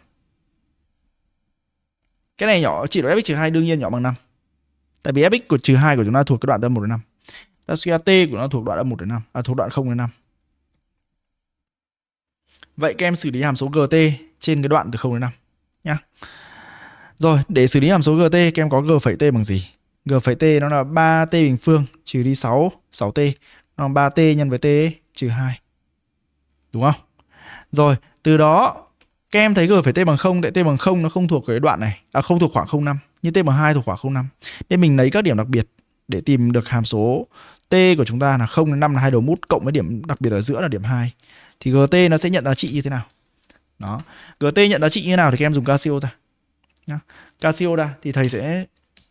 cái này nhỏ trị độ fx trừ hai đương nhiên nhỏ bằng 5 tại vì fx của trừ hai của chúng ta thuộc cái đoạn âm một đến năm ta suy t của nó thuộc đoạn âm một đến năm à, thuộc đoạn không đến năm vậy các em xử lý hàm số gt trên cái đoạn từ 0 đến 5 nhá rồi để xử lý hàm số gt các em có g phẩy t bằng gì g phẩy t nó là 3t bình phương trừ đi 6 6t nó là 3t nhân với t trừ 2 đúng không rồi từ đó các em thấy g phải t bằng 0 tại t bằng 0 nó không thuộc cái đoạn này, à không thuộc khoảng 05, nhưng t bằng 2 thuộc khoảng 05. Nên mình lấy các điểm đặc biệt để tìm được hàm số t của chúng ta là 0 đến 5 là hai đầu mút cộng với điểm đặc biệt ở giữa là điểm 2. Thì gt nó sẽ nhận giá trị như thế nào? Đó. gt nhận giá trị như thế nào thì các em dùng Casio ra. Casio ra thì thầy sẽ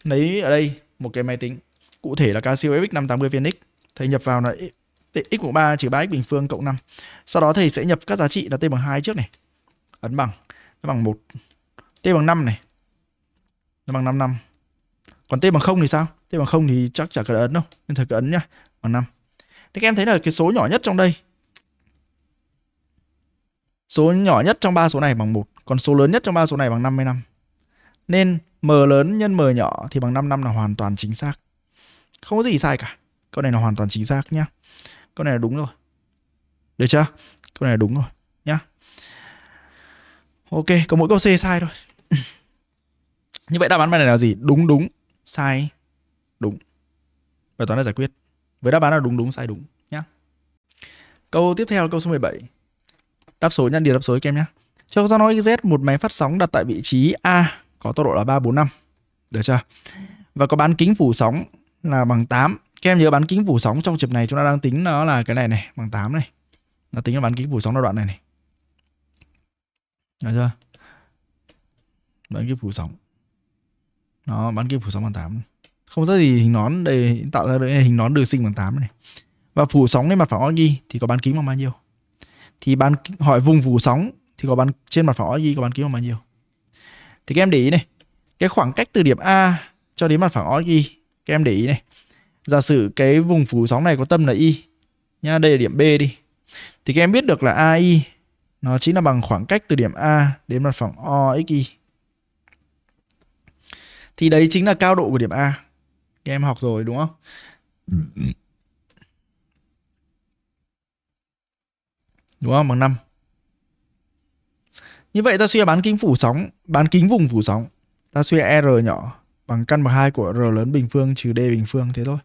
lấy ở đây một cái máy tính cụ thể là Casio FX580 Phoenix. Thầy nhập vào là x của 3 trừ 3x bình phương cộng 5. Sau đó thầy sẽ nhập các giá trị là t bằng 2 trước này ấn bằng nó bằng một t bằng 5 này nó bằng 5 năm còn t bằng không thì sao t bằng không thì chắc chả cần ấn đâu nên thời cần ấn nhá bằng 5 thì các em thấy là cái số nhỏ nhất trong đây số nhỏ nhất trong ba số này bằng một còn số lớn nhất trong ba số này bằng năm nên m lớn nhân m nhỏ thì bằng năm là hoàn toàn chính xác không có gì sai cả câu này là hoàn toàn chính xác nhá câu này là đúng rồi được chưa câu này là đúng rồi Ok, có mỗi câu C sai thôi. [laughs] Như vậy đáp án bài này là gì? Đúng đúng, sai đúng. Bài toán đã giải quyết. Với đáp án là đúng đúng, sai đúng nhá. Câu tiếp theo là câu số 17. Đáp số nhá, điều đáp số với kem nhá. Cho ra nói Z một máy phát sóng đặt tại vị trí A có tốc độ là 345. Được chưa? Và có bán kính phủ sóng là bằng 8. Các em nhớ bán kính phủ sóng trong trường này chúng ta đang tính nó là cái này này, bằng 8 này. Nó tính là bán kính phủ sóng là đoạn này này. Được chưa? Bán kiếp phủ sóng. Nó bán kiếp phủ sóng bằng 8. Không có gì hình nón đây tạo ra được hình nón đường sinh bằng 8 này. Và phủ sóng lên mặt phẳng OG thì có bán kính bằng bao nhiêu? Thì bán hỏi vùng phủ sóng thì có bán trên mặt phẳng OG có bán kính bằng bao nhiêu? Thì các em để ý này, cái khoảng cách từ điểm A cho đến mặt phẳng OG các em để ý này. Giả sử cái vùng phủ sóng này có tâm là y nha đây là điểm B đi. Thì các em biết được là AI nó chính là bằng khoảng cách từ điểm A đến mặt phẳng OXY. Thì đấy chính là cao độ của điểm A. Các em học rồi đúng không? Đúng không? Bằng 5. Như vậy ta suy bán kính phủ sóng, bán kính vùng phủ sóng. Ta suy R nhỏ bằng căn bậc 2 của R lớn bình phương trừ D bình phương thế thôi.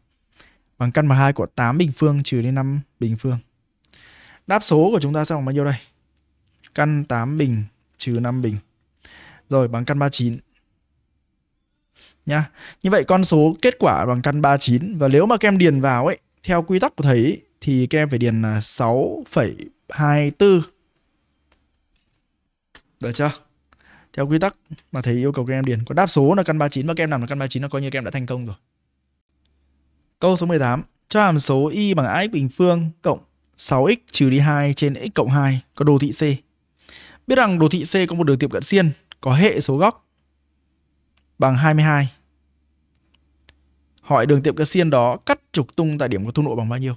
Bằng căn bậc 2 của 8 bình phương trừ đi 5 bình phương. Đáp số của chúng ta sẽ bằng bao nhiêu đây? Căn 8 bình trừ 5 bình. Rồi bằng căn 39. Nha. Như vậy con số kết quả bằng căn 39 và nếu mà các em điền vào ấy theo quy tắc của thầy ấy, thì các em phải điền là 6,24. Được chưa? Theo quy tắc mà thầy yêu cầu các em điền. có đáp số là căn 39 và các em làm là căn 39 nó coi như các em đã thành công rồi. Câu số 18. Cho hàm số y bằng x bình phương cộng 6x trừ đi 2 trên x cộng 2 có đồ thị C. Biết rằng đồ thị C có một đường tiệm cận xiên có hệ số góc bằng 22. Hỏi đường tiệm cận xiên đó cắt trục tung tại điểm có thu nội bằng bao nhiêu?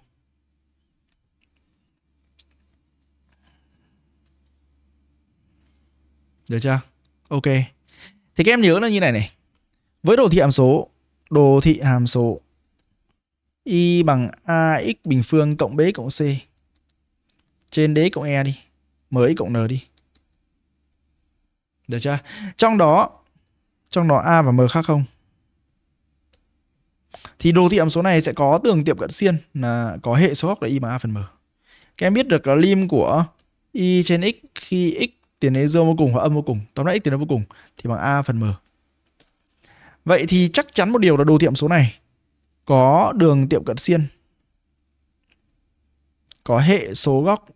Được chưa? Ok. Thì các em nhớ là như này này. Với đồ thị hàm số, đồ thị hàm số y bằng ax bình phương cộng b cộng c trên d cộng e đi, mới cộng n đi. Được chưa? Trong đó trong đó A và M khác không? Thì đồ thị hàm số này sẽ có tường tiệm cận xiên là có hệ số góc là y bằng a phần m. Các em biết được là lim của y trên x khi x tiến đến dương vô cùng hoặc âm vô cùng, tóm lại x tiến đến vô cùng thì bằng a phần m. Vậy thì chắc chắn một điều là đồ thị hàm số này có đường tiệm cận xiên có hệ số góc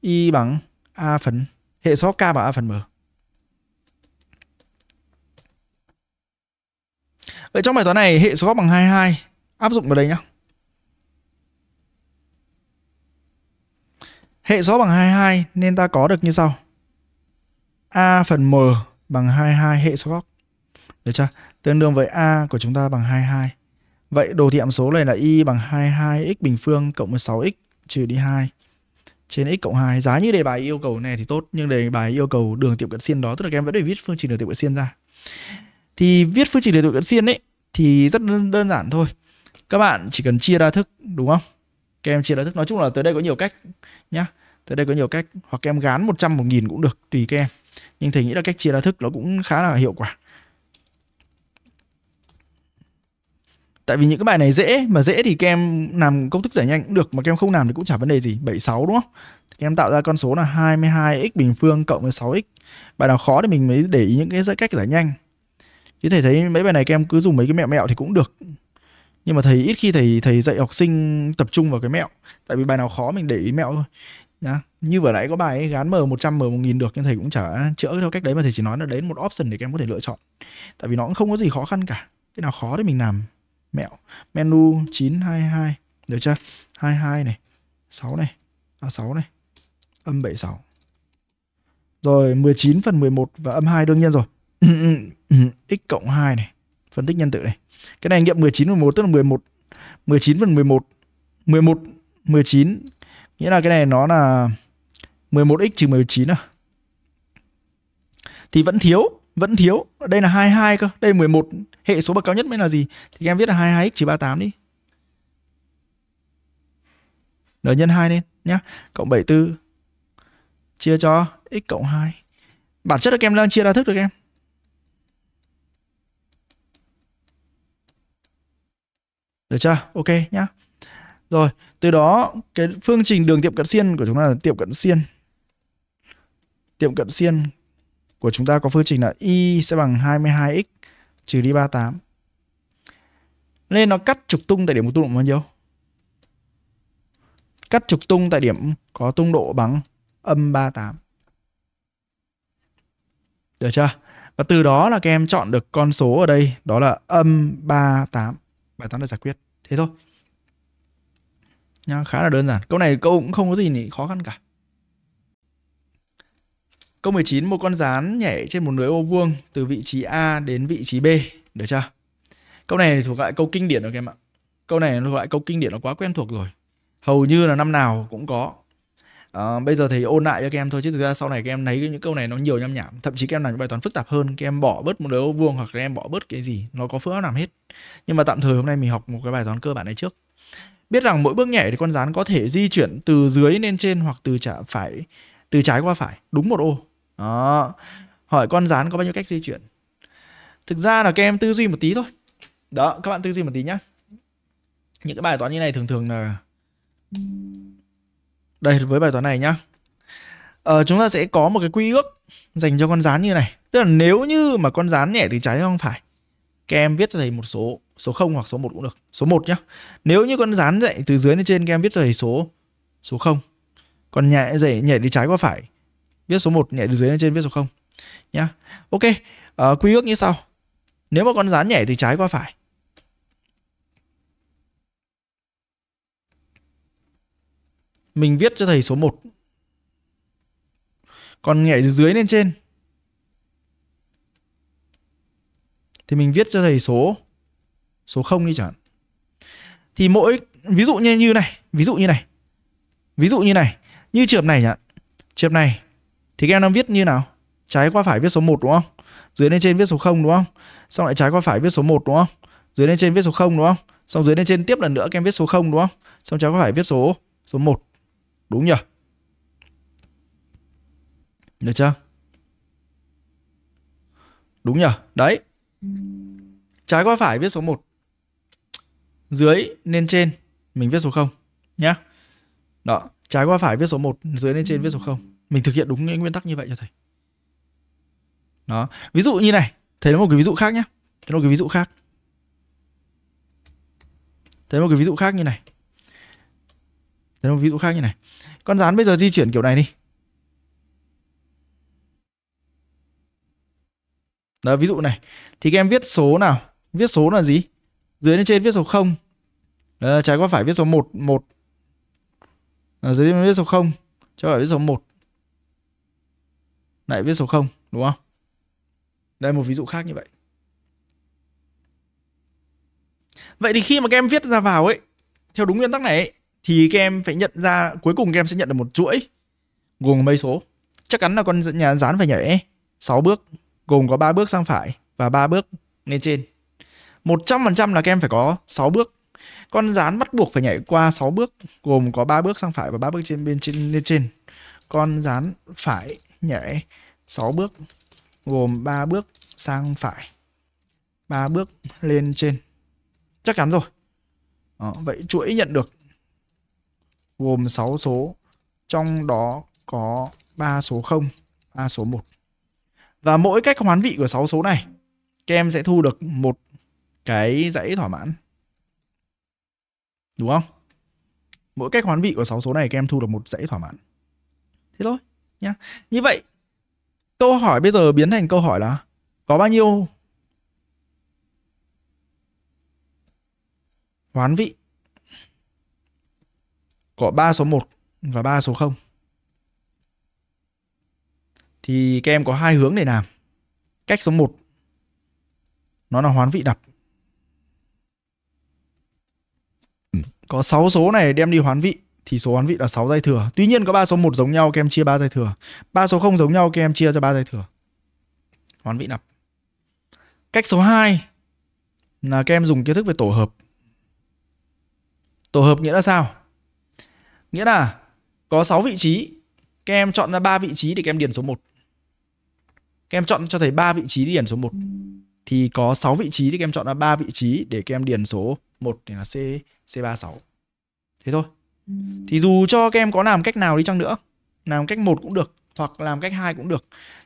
y bằng a phần hệ số k bằng a phần m. Vậy trong bài toán này hệ số góc bằng 22 áp dụng vào đây nhá. Hệ số bằng 22 nên ta có được như sau. A phần m bằng 22 hệ số góc. Được chưa? Tương đương với A của chúng ta bằng 22. Vậy đồ thị hàm số này là y bằng 22x bình phương cộng với 6x trừ đi 2 trên x cộng 2 giá như đề bài yêu cầu này thì tốt nhưng đề bài yêu cầu đường tiệm cận xiên đó tức là các em vẫn phải viết phương trình đường tiệm cận xiên ra thì viết phương trình đường tiệm cận xiên ấy thì rất đơn, đơn giản thôi các bạn chỉ cần chia ra thức đúng không các em chia ra thức nói chung là tới đây có nhiều cách nhá tới đây có nhiều cách hoặc các em gán 100 nghìn cũng được tùy các em nhưng thầy nghĩ là cách chia ra thức nó cũng khá là hiệu quả tại vì những cái bài này dễ mà dễ thì các em làm công thức giải nhanh cũng được mà các em không làm thì cũng chả vấn đề gì 76 đúng không các em tạo ra con số là 22x bình phương cộng với 6x bài nào khó thì mình mới để ý những cái cách giải nhanh chứ thầy thấy mấy bài này các em cứ dùng mấy cái mẹo mẹo thì cũng được nhưng mà thầy ít khi thầy thầy dạy học sinh tập trung vào cái mẹo tại vì bài nào khó mình để ý mẹo thôi nhá như vừa nãy có bài ấy, gán m 100 m 1000 được nhưng thầy cũng chả chữa theo cách đấy mà thầy chỉ nói là đấy là một option để các em có thể lựa chọn tại vì nó cũng không có gì khó khăn cả cái nào khó thì mình làm mẹo menu 922 được chưa 22 này 6 này à 6 này âm 76 rồi 19 phần 11 và âm 2 đương nhiên rồi [laughs] x cộng 2 này phân tích nhân tử này cái này nghiệm 19 phần 11 tức là 11 19 phần 11 11 19 nghĩa là cái này nó là 11x trừ 19 à thì vẫn thiếu vẫn thiếu đây là 22 cơ đây là 11 hệ số bậc cao nhất mới là gì thì em viết là 22 x trừ 38 đi n nhân 2 lên nhá cộng 74 chia cho x cộng 2 bản chất là em đang chia đa thức được em được chưa ok nhá rồi từ đó cái phương trình đường tiệm cận xiên của chúng ta là tiệm cận xiên tiệm cận xiên của chúng ta có phương trình là y sẽ bằng 22x trừ đi 38. Nên nó cắt trục tung tại điểm có tung độ bao nhiêu? Cắt trục tung tại điểm có tung độ bằng âm 38. Được chưa? Và từ đó là các em chọn được con số ở đây đó là âm 38. Bài toán được giải quyết. Thế thôi. Nha, khá là đơn giản. Câu này câu cũng không có gì khó khăn cả. Câu 19, một con rán nhảy trên một lưới ô vuông từ vị trí A đến vị trí B. Được chưa? Câu này thuộc lại câu kinh điển rồi các em ạ. Câu này thuộc lại câu kinh điển nó quá quen thuộc rồi. Hầu như là năm nào cũng có. À, bây giờ thì ôn lại cho các em thôi chứ thực ra sau này các em lấy những câu này nó nhiều nhăm nhảm thậm chí các em làm những bài toán phức tạp hơn các em bỏ bớt một lưới ô vuông hoặc các em bỏ bớt cái gì nó có phương án làm hết nhưng mà tạm thời hôm nay mình học một cái bài toán cơ bản này trước biết rằng mỗi bước nhảy thì con rắn có thể di chuyển từ dưới lên trên hoặc từ trả phải từ trái qua phải đúng một ô đó. Hỏi con rán có bao nhiêu cách di chuyển? Thực ra là các em tư duy một tí thôi. Đó, các bạn tư duy một tí nhá. Những cái bài toán như này thường thường là Đây với bài toán này nhá. Ờ, chúng ta sẽ có một cái quy ước dành cho con rán như này. Tức là nếu như mà con rán nhẹ từ trái không phải các em viết cho thầy một số số 0 hoặc số 1 cũng được. Số 1 nhá. Nếu như con rán dậy từ dưới lên trên các em viết cho thầy số số 0. Còn nhẹ dậy nhảy đi trái qua phải viết số 1 nhảy từ dưới lên trên viết số 0 nhá ok à, quy ước như sau nếu mà con rắn nhảy từ trái qua phải mình viết cho thầy số 1 còn nhảy từ dưới lên trên thì mình viết cho thầy số số 0 đi chẳng Thì mỗi ví dụ như như này, ví dụ như này. Ví dụ như này, như trường này chẳng hạn. Trường này thì các em đang viết như nào? Trái qua phải viết số 1 đúng không? Dưới lên trên viết số 0 đúng không? Xong lại trái qua phải viết số 1 đúng không? Dưới lên trên viết số 0 đúng không? Xong dưới lên trên tiếp lần nữa các em viết số 0 đúng không? Xong trái qua phải viết số số 1. Đúng nhỉ? Được chưa? Đúng nhỉ? Đấy. Trái qua phải viết số 1. Dưới lên trên mình viết số 0 nhá. Đó, trái qua phải viết số 1, dưới lên trên viết số 0 mình thực hiện đúng những nguyên tắc như vậy cho thầy đó ví dụ như này thầy lấy một cái ví dụ khác nhé thầy lấy một cái ví dụ khác thầy lấy một cái ví dụ khác như này thầy lấy một ví dụ khác như này con rắn bây giờ di chuyển kiểu này đi đó ví dụ này thì các em viết số nào viết số là gì dưới lên trên viết số 0 đó, ờ, trái qua phải viết số 1 1 ở dưới viết số 0 trái phải viết số 1 lại viết số 0 đúng không? Đây một ví dụ khác như vậy. Vậy thì khi mà các em viết ra vào ấy, theo đúng nguyên tắc này ấy, thì các em phải nhận ra cuối cùng các em sẽ nhận được một chuỗi gồm mấy số. Chắc chắn là con nhà dán phải nhảy 6 bước, gồm có 3 bước sang phải và 3 bước lên trên. 100% là các em phải có 6 bước. Con dán bắt buộc phải nhảy qua 6 bước, gồm có 3 bước sang phải và 3 bước trên bên trên lên trên. Con dán phải nhảy 6 bước gồm 3 bước sang phải 3 bước lên trên chắc chắn rồi đó, ờ, vậy chuỗi nhận được gồm 6 số trong đó có 3 số 0 3 số 1 và mỗi cách hoán vị của 6 số này các em sẽ thu được một cái dãy thỏa mãn đúng không mỗi cách hoán vị của 6 số này các em thu được một dãy thỏa mãn thế thôi nhá. Như vậy câu hỏi bây giờ biến thành câu hỏi là có bao nhiêu hoán vị có 3 số 1 và 3 số 0. Thì các em có hai hướng để làm. Cách số 1 nó là hoán vị đặc. Có 6 số này đem đi hoán vị thì số oán vị là 6 dây thừa. Tuy nhiên có ba số 1 giống nhau các em chia 3 dây thừa. ba số 0 giống nhau các em chia cho 3 dây thừa. Oán vị nạp. Cách số 2 là các em dùng kiến thức về tổ hợp. Tổ hợp nghĩa là sao? Nghĩa là có 6 vị trí, các em chọn ra 3 vị trí để các em điền số 1. Các em chọn cho thầy 3 vị trí để điền số 1. Thì có 6 vị trí thì các em chọn ra 3 vị trí để các em điền số 1 thì là C C36. Thế thôi thì dù cho các em có làm cách nào đi chăng nữa làm cách một cũng được hoặc làm cách hai cũng được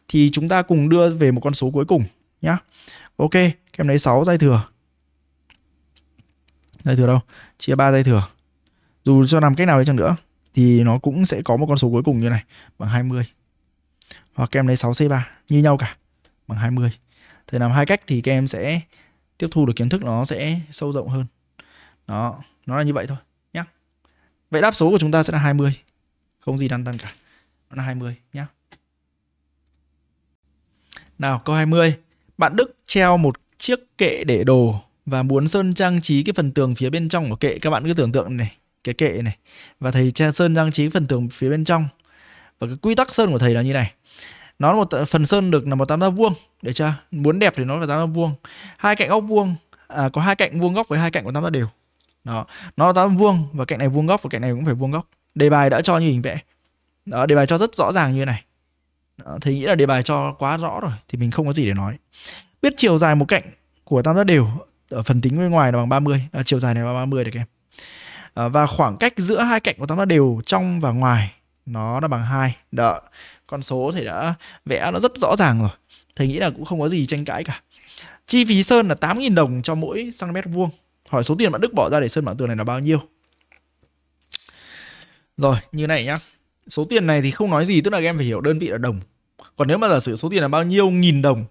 thì chúng ta cùng đưa về một con số cuối cùng nhá ok các em lấy 6 dây thừa dây thừa đâu chia 3 dây thừa dù cho làm cách nào đi chăng nữa thì nó cũng sẽ có một con số cuối cùng như này bằng 20 hoặc các em lấy 6C3 như nhau cả bằng 20 thì làm hai cách thì các em sẽ tiếp thu được kiến thức nó sẽ sâu rộng hơn đó nó là như vậy thôi Vậy đáp số của chúng ta sẽ là 20. Không gì đắn đắn cả. Nó là 20 nhá. Nào, câu 20. Bạn Đức treo một chiếc kệ để đồ và muốn sơn trang trí cái phần tường phía bên trong của kệ. Các bạn cứ tưởng tượng này, cái kệ này. Và thầy che sơn trang trí phần tường phía bên trong. Và cái quy tắc sơn của thầy là như này. Nó một phần sơn được là một tam giác vuông để cho muốn đẹp thì nó là tam giác vuông. Hai cạnh góc vuông à, có hai cạnh vuông góc với hai cạnh của tam giác đều đó nó là tám vuông và cạnh này vuông góc và cạnh này cũng phải vuông góc đề bài đã cho như hình vẽ đó đề bài cho rất rõ ràng như này đó, thì nghĩ là đề bài cho quá rõ rồi thì mình không có gì để nói biết chiều dài một cạnh của tam giác đều ở phần tính bên ngoài là bằng 30 à, chiều dài này bằng 30 được em à, và khoảng cách giữa hai cạnh của tam giác đều trong và ngoài nó là bằng hai đó con số thì đã vẽ nó rất rõ ràng rồi thầy nghĩ là cũng không có gì tranh cãi cả chi phí sơn là 8.000 đồng cho mỗi cm vuông hỏi số tiền bạn Đức bỏ ra để sơn bảng tường này là bao nhiêu rồi như này nhá số tiền này thì không nói gì tức là em phải hiểu đơn vị là đồng còn nếu mà giả sử số tiền là bao nhiêu nghìn đồng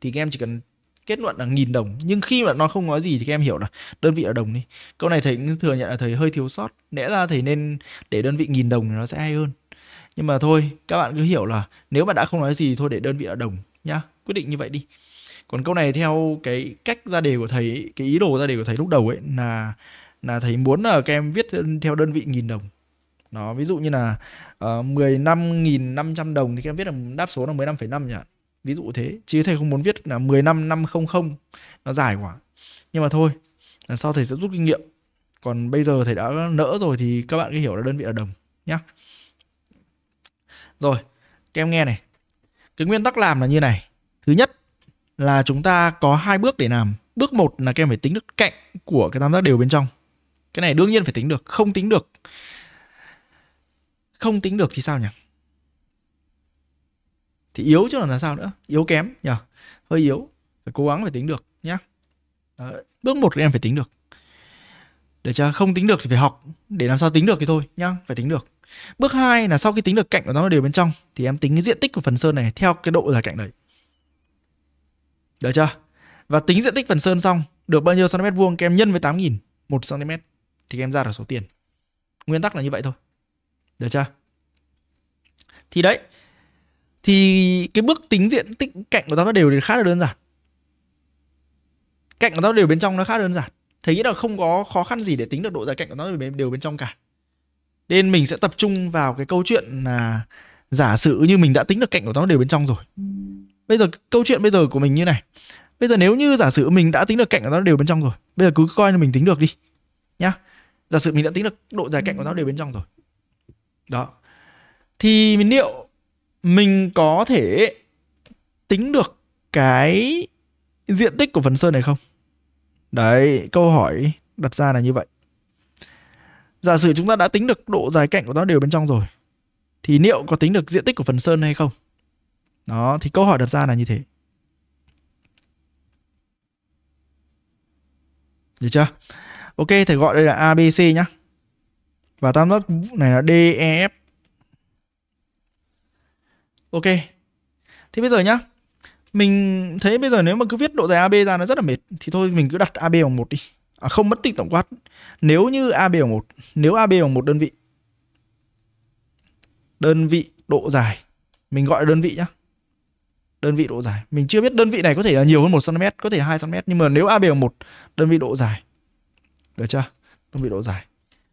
thì em chỉ cần kết luận là nghìn đồng nhưng khi mà nó không nói gì thì các em hiểu là đơn vị là đồng đi câu này thầy cũng thừa nhận là thầy hơi thiếu sót lẽ ra thầy nên để đơn vị nghìn đồng thì nó sẽ hay hơn nhưng mà thôi các bạn cứ hiểu là nếu mà đã không nói gì thôi để đơn vị là đồng nhá quyết định như vậy đi còn câu này theo cái cách ra đề của thầy cái ý đồ ra đề của thầy lúc đầu ấy là là thầy muốn là các em viết theo đơn vị nghìn đồng nó ví dụ như là uh, ờ, 15.500 đồng thì các em viết là đáp số là 15,5 nhỉ ví dụ thế chứ thầy không muốn viết là 10 năm 500 nó dài quá nhưng mà thôi sau thầy sẽ rút kinh nghiệm còn bây giờ thầy đã nỡ rồi thì các bạn cứ hiểu là đơn vị là đồng nhá rồi các em nghe này cái nguyên tắc làm là như này thứ nhất là chúng ta có hai bước để làm. Bước một là các em phải tính được cạnh của cái tam giác đều bên trong. Cái này đương nhiên phải tính được, không tính được. Không tính được thì sao nhỉ? Thì yếu chứ là sao nữa, yếu kém nhỉ? Hơi yếu, phải cố gắng phải tính được nhé. Đấy. Bước một các em phải tính được. Để cho không tính được thì phải học để làm sao tính được thì thôi nhá, phải tính được. Bước 2 là sau khi tính được cạnh của nó đều bên trong thì em tính cái diện tích của phần sơn này theo cái độ dài cạnh đấy. Được chưa? Và tính diện tích phần sơn xong, được bao nhiêu cm vuông kem nhân với 8.000 1 cm thì em ra được số tiền. Nguyên tắc là như vậy thôi. Được chưa? Thì đấy. Thì cái bước tính diện tích cạnh của tao đều thì khá là đơn giản. Cạnh của tao đều bên trong nó khá đơn giản. thấy nghĩa là không có khó khăn gì để tính được độ dài cạnh của nó đều bên trong cả. Nên mình sẽ tập trung vào cái câu chuyện là giả sử như mình đã tính được cạnh của nó đều bên trong rồi bây giờ câu chuyện bây giờ của mình như này bây giờ nếu như giả sử mình đã tính được cạnh của nó đều bên trong rồi bây giờ cứ coi là mình tính được đi nhá giả sử mình đã tính được độ dài cạnh của nó đều bên trong rồi đó thì mình liệu mình có thể tính được cái diện tích của phần sơn này không đấy câu hỏi đặt ra là như vậy giả sử chúng ta đã tính được độ dài cạnh của nó đều bên trong rồi thì liệu có tính được diện tích của phần sơn hay không đó, thì câu hỏi đặt ra là như thế. Được chưa? Ok, thầy gọi đây là ABC nhá. Và tam giác này là DEF. Ok. thì bây giờ nhá, mình thấy bây giờ nếu mà cứ viết độ dài AB ra nó rất là mệt thì thôi mình cứ đặt AB bằng một đi. À, không mất tích tổng quát. Nếu như AB bằng một, nếu AB bằng một đơn vị đơn vị độ dài, mình gọi là đơn vị nhá đơn vị độ dài mình chưa biết đơn vị này có thể là nhiều hơn một cm có thể hai cm nhưng mà nếu AB bằng một đơn vị độ dài được chưa đơn vị độ dài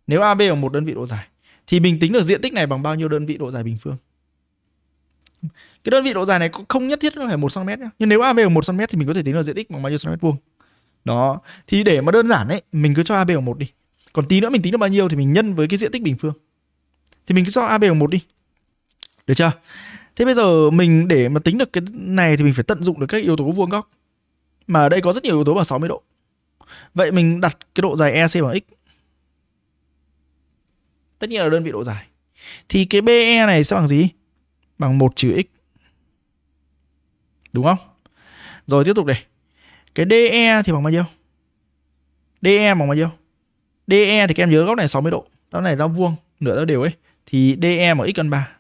nếu AB bằng một đơn vị độ dài thì mình tính được diện tích này bằng bao nhiêu đơn vị độ dài bình phương cái đơn vị độ dài này không nhất thiết là phải một cm nhá. nhưng nếu AB bằng một cm thì mình có thể tính được diện tích bằng bao nhiêu cm vuông đó thì để mà đơn giản ấy mình cứ cho AB bằng một đi còn tí nữa mình tính được bao nhiêu thì mình nhân với cái diện tích bình phương thì mình cứ cho AB bằng một đi được chưa thế bây giờ mình để mà tính được cái này thì mình phải tận dụng được các yếu tố vuông góc mà ở đây có rất nhiều yếu tố bằng 60 độ vậy mình đặt cái độ dài EC bằng x tất nhiên là đơn vị độ dài thì cái BE này sẽ bằng gì bằng 1 trừ x đúng không rồi tiếp tục này cái DE thì bằng bao nhiêu DE bằng bao nhiêu DE thì các em nhớ góc này 60 độ góc này nó vuông nửa nó đều ấy thì DE bằng x căn 3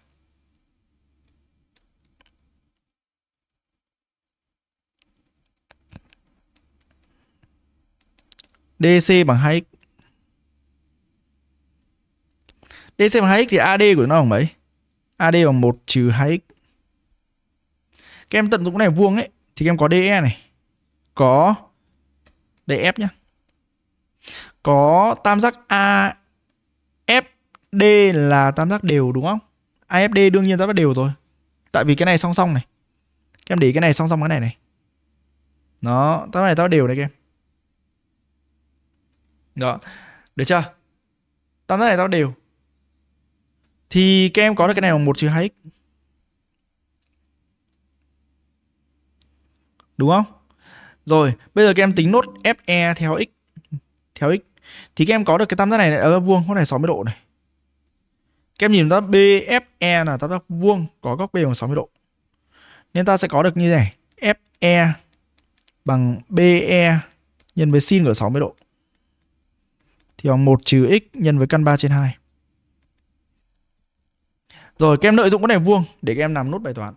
DC bằng 2x. DC bằng 2x thì AD của nó bằng mấy? AD bằng 1 trừ 2x. Các em tận dụng cái này vuông ấy thì các em có DE này. Có DF e nhá. Có tam giác AFD là tam giác đều đúng không? AFD đương nhiên tam giác đều rồi. Tại vì cái này song song này. Các em để cái này song song cái này này. Nó, tam giác này tam giác đều đấy các em đó được chưa tam giác này tao đều thì các em có được cái này bằng một trừ hai x đúng không rồi bây giờ các em tính nốt fe theo x theo x thì các em có được cái tam giác này ở vuông có này 60 độ này các em nhìn ta BFE là tam giác vuông có góc B bằng 60 độ. Nên ta sẽ có được như này, FE bằng BE nhân với sin của 60 độ thì bằng 1 trừ x nhân với căn 3 trên 2. Rồi các em lợi dụng cái này vuông để các em làm nốt bài toán.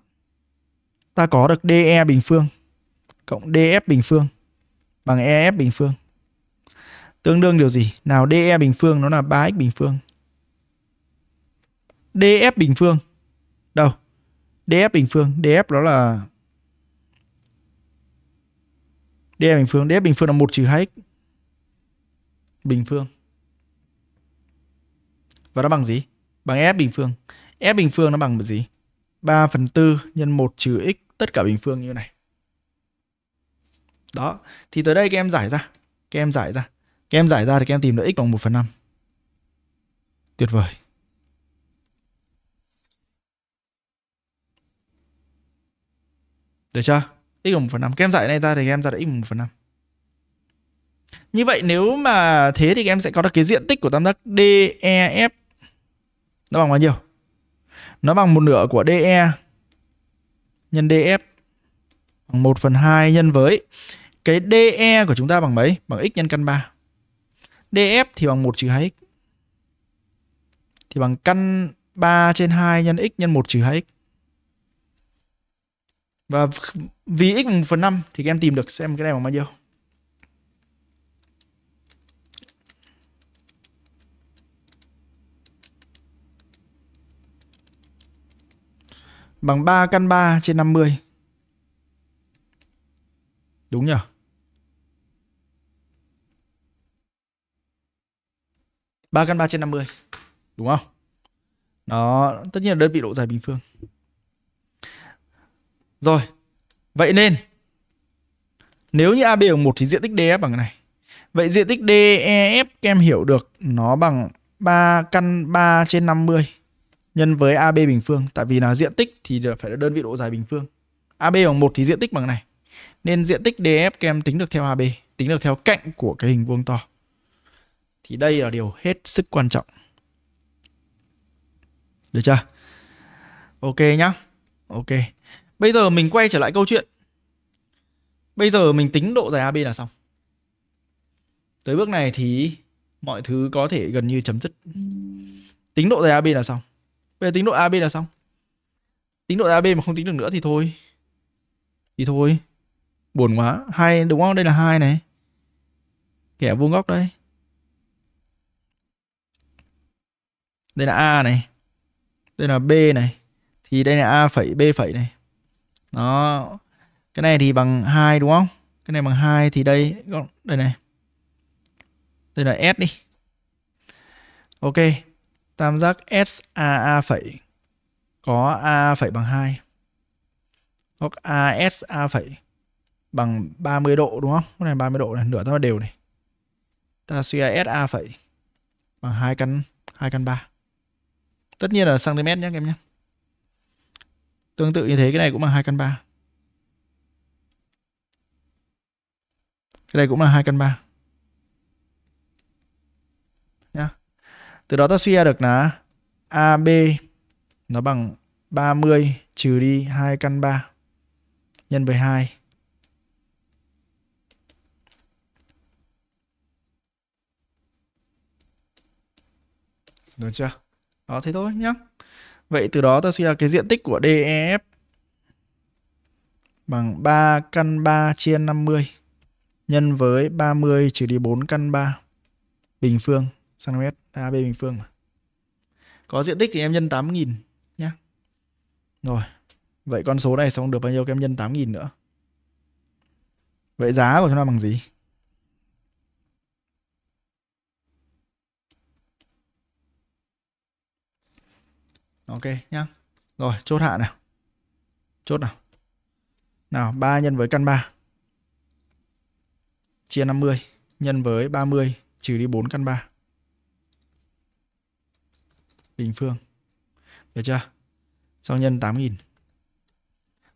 Ta có được DE bình phương cộng DF e bình phương bằng EF e bình phương. Tương đương điều gì? Nào DE e bình phương nó là 3x bình phương. DF bình phương. Đâu? DF bình phương, DF đó là DF bình phương, DF bình phương là 1 trừ 2x bình phương. Và nó bằng gì? Bằng f bình phương. f bình phương nó bằng gì? 3 phần 4 nhân 1 trừ x tất cả bình phương như này. Đó. Thì tới đây các em giải ra. Các em giải ra. Các em giải ra thì các em tìm được x bằng 1 phần 5. Tuyệt vời. Được chưa? x bằng 1 phần 5. Các em giải này ra thì các em ra được x bằng 1 phần 5. Như vậy nếu mà thế thì em sẽ có được cái diện tích của tam giác DEF nó bằng bao nhiêu? Nó bằng một nửa của DE nhân DF e bằng 1 phần 2 nhân với cái DE của chúng ta bằng mấy? Bằng x nhân căn 3. DF e thì bằng 1 trừ 2x. Thì bằng căn 3 trên 2 nhân x nhân 1 trừ 2x. Và vì x bằng 1 phần 5 thì các em tìm được xem cái này bằng bao nhiêu. bằng 3 căn 3 trên 50. Đúng nhỉ? ba căn ba trên 50 đúng không? Đó, tất nhiên là đơn vị độ dài bình phương. Rồi, vậy nên nếu như AB bằng 1 thì diện tích DF e bằng này. Vậy diện tích DEF các em hiểu được nó bằng 3 căn 3 trên 50 nhân với AB bình phương tại vì là diện tích thì phải là đơn vị độ dài bình phương. AB bằng 1 thì diện tích bằng này. Nên diện tích DF các em tính được theo AB, tính được theo cạnh của cái hình vuông to. Thì đây là điều hết sức quan trọng. Được chưa? Ok nhá. Ok. Bây giờ mình quay trở lại câu chuyện. Bây giờ mình tính độ dài AB là xong. Tới bước này thì mọi thứ có thể gần như chấm dứt. Tính độ dài AB là xong. Bây giờ tính độ AB là xong. Tính độ AB mà không tính được nữa thì thôi. Thì thôi. Buồn quá. Hai đúng không? Đây là hai này. Kẻ vuông góc đây. Đây là A này. Đây là B này. Thì đây là A phẩy B phẩy này. Đó. Cái này thì bằng hai đúng không? Cái này bằng hai thì đây đây này. Đây là S đi. Ok, tam giác SAA phẩy có A phẩy bằng 2 góc ASA phẩy bằng 30 độ đúng không? Cái này 30 độ này, nửa ta đều này. Ta suy ra phẩy bằng 2 căn 2 căn 3. Tất nhiên là cm nhé các em nhé. Tương tự như thế cái này cũng bằng 2 căn 3. Cái này cũng là 2 căn 3. Từ đó ta suy ra được là AB nó bằng 30 trừ đi 2 căn 3 nhân với 2. Được chưa? Đó thế thôi nhá. Vậy từ đó ta suy ra cái diện tích của DEF bằng 3 căn 3 chia 50 nhân với 30 trừ đi 4 căn 3 bình phương cm. AB bình phương mà. Có diện tích thì em nhân 8.000 nhá. Rồi. Vậy con số này xong được bao nhiêu em nhân 8.000 nữa. Vậy giá của chúng ta bằng gì? Ok nhá. Rồi, chốt hạ nào. Chốt nào. Nào, 3 nhân với căn 3. Chia 50 nhân với 30 trừ đi 4 căn 3 bình phương. Được chưa? sau nhân 8.000.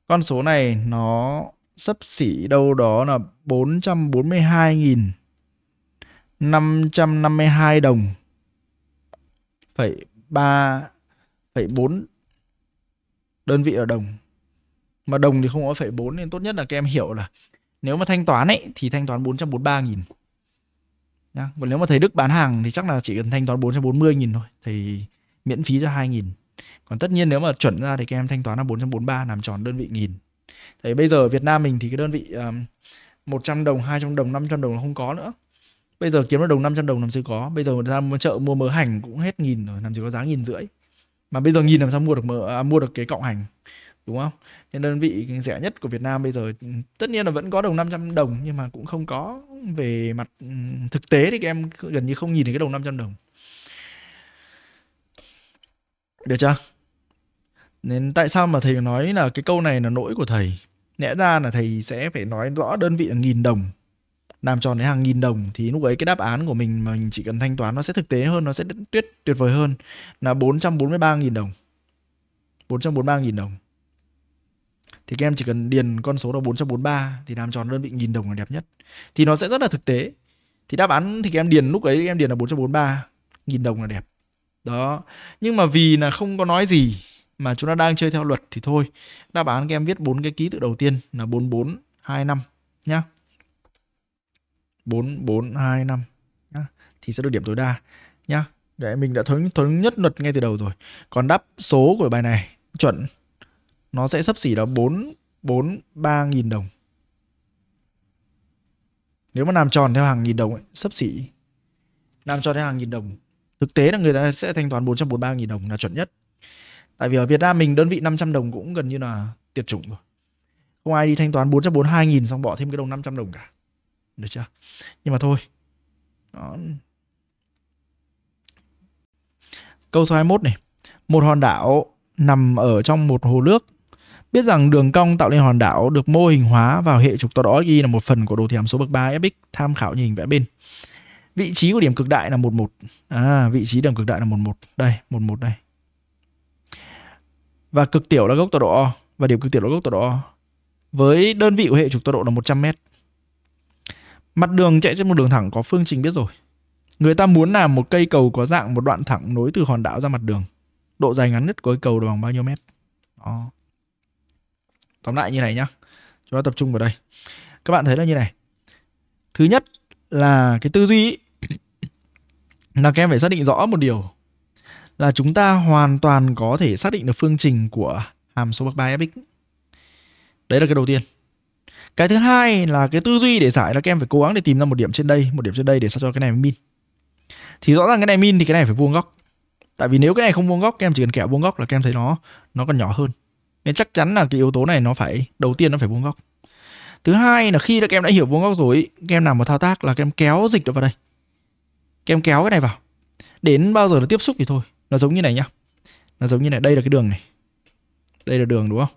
Con số này nó sấp xỉ đâu đó là 442.552 đồng phẩy 3 phẩy 4 đơn vị ở đồng mà đồng thì không có phẩy 4 nên tốt nhất là các em hiểu là nếu mà thanh toán ấy thì thanh toán 443.000 Nhá. Còn nếu mà thầy Đức bán hàng thì chắc là chỉ cần thanh toán 440.000 thôi. thì miễn phí cho 2.000 còn tất nhiên nếu mà chuẩn ra thì các em thanh toán là 443 làm tròn đơn vị nghìn Thế bây giờ ở Việt Nam mình thì cái đơn vị um, 100 đồng, 200 đồng, 500 đồng là không có nữa Bây giờ kiếm được đồng 500 đồng làm gì có Bây giờ ra chợ mua mớ hành cũng hết nghìn rồi Làm gì có giá nghìn rưỡi Mà bây giờ nghìn làm sao mua được mớ, à, mua được cái cọng hành Đúng không? Nên đơn vị rẻ nhất của Việt Nam bây giờ Tất nhiên là vẫn có đồng 500 đồng Nhưng mà cũng không có Về mặt thực tế thì các em gần như không nhìn thấy cái đồng 500 đồng được chưa? Nên tại sao mà thầy nói là cái câu này là lỗi của thầy? Lẽ ra là thầy sẽ phải nói rõ đơn vị là nghìn đồng. Làm tròn đến hàng nghìn đồng thì lúc ấy cái đáp án của mình mà mình chỉ cần thanh toán nó sẽ thực tế hơn, nó sẽ tuyệt tuyệt vời hơn là 443.000 đồng. 443.000 đồng. Thì các em chỉ cần điền con số là 443 thì làm tròn đơn vị nghìn đồng là đẹp nhất. Thì nó sẽ rất là thực tế. Thì đáp án thì các em điền lúc ấy các em điền là 443 nghìn đồng là đẹp đó nhưng mà vì là không có nói gì mà chúng ta đang chơi theo luật thì thôi đáp án các em viết bốn cái ký tự đầu tiên là bốn bốn hai năm nhá bốn bốn hai năm nhá thì sẽ được điểm tối đa nhá để mình đã thống thống nhất luật ngay từ đầu rồi còn đáp số của bài này chuẩn nó sẽ sấp xỉ đó bốn bốn ba nghìn đồng nếu mà làm tròn theo hàng nghìn đồng ấy, sấp xỉ làm tròn theo hàng nghìn đồng Thực tế là người ta sẽ thanh toán 443.000 đồng là chuẩn nhất. Tại vì ở Việt Nam mình đơn vị 500 đồng cũng gần như là tuyệt chủng rồi. Không ai đi thanh toán 442.000 xong bỏ thêm cái đồng 500 đồng cả. Được chưa? Nhưng mà thôi. Đó. Câu số 21 này. Một hòn đảo nằm ở trong một hồ nước. Biết rằng đường cong tạo nên hòn đảo được mô hình hóa vào hệ trục tọa đó ghi là một phần của đồ thị hàm số bậc 3 fx tham khảo nhìn vẽ bên vị trí của điểm cực đại là 11 à vị trí điểm cực đại là 11 đây 11 đây và cực tiểu là gốc tọa độ O và điểm cực tiểu là gốc tọa độ O với đơn vị của hệ trục tọa độ là 100 m mặt đường chạy trên một đường thẳng có phương trình biết rồi người ta muốn làm một cây cầu có dạng một đoạn thẳng nối từ hòn đảo ra mặt đường độ dài ngắn nhất của cây cầu là bằng bao nhiêu mét đó tóm lại như này nhá chúng ta tập trung vào đây các bạn thấy là như này thứ nhất là cái tư duy ý, là các em phải xác định rõ một điều là chúng ta hoàn toàn có thể xác định được phương trình của hàm số bậc 3 fx. Đấy là cái đầu tiên. Cái thứ hai là cái tư duy để giải là các em phải cố gắng để tìm ra một điểm trên đây, một điểm trên đây để sao cho cái này min. Thì rõ ràng cái này min thì cái này phải vuông góc. Tại vì nếu cái này không vuông góc, các em chỉ cần kẻ vuông góc là các em thấy nó nó còn nhỏ hơn. Nên chắc chắn là cái yếu tố này nó phải đầu tiên nó phải vuông góc thứ hai là khi các em đã hiểu vuông góc rồi các em làm một thao tác là các em kéo dịch được vào đây các em kéo cái này vào đến bao giờ nó tiếp xúc thì thôi nó giống như này nhá nó giống như này đây là cái đường này đây là đường đúng không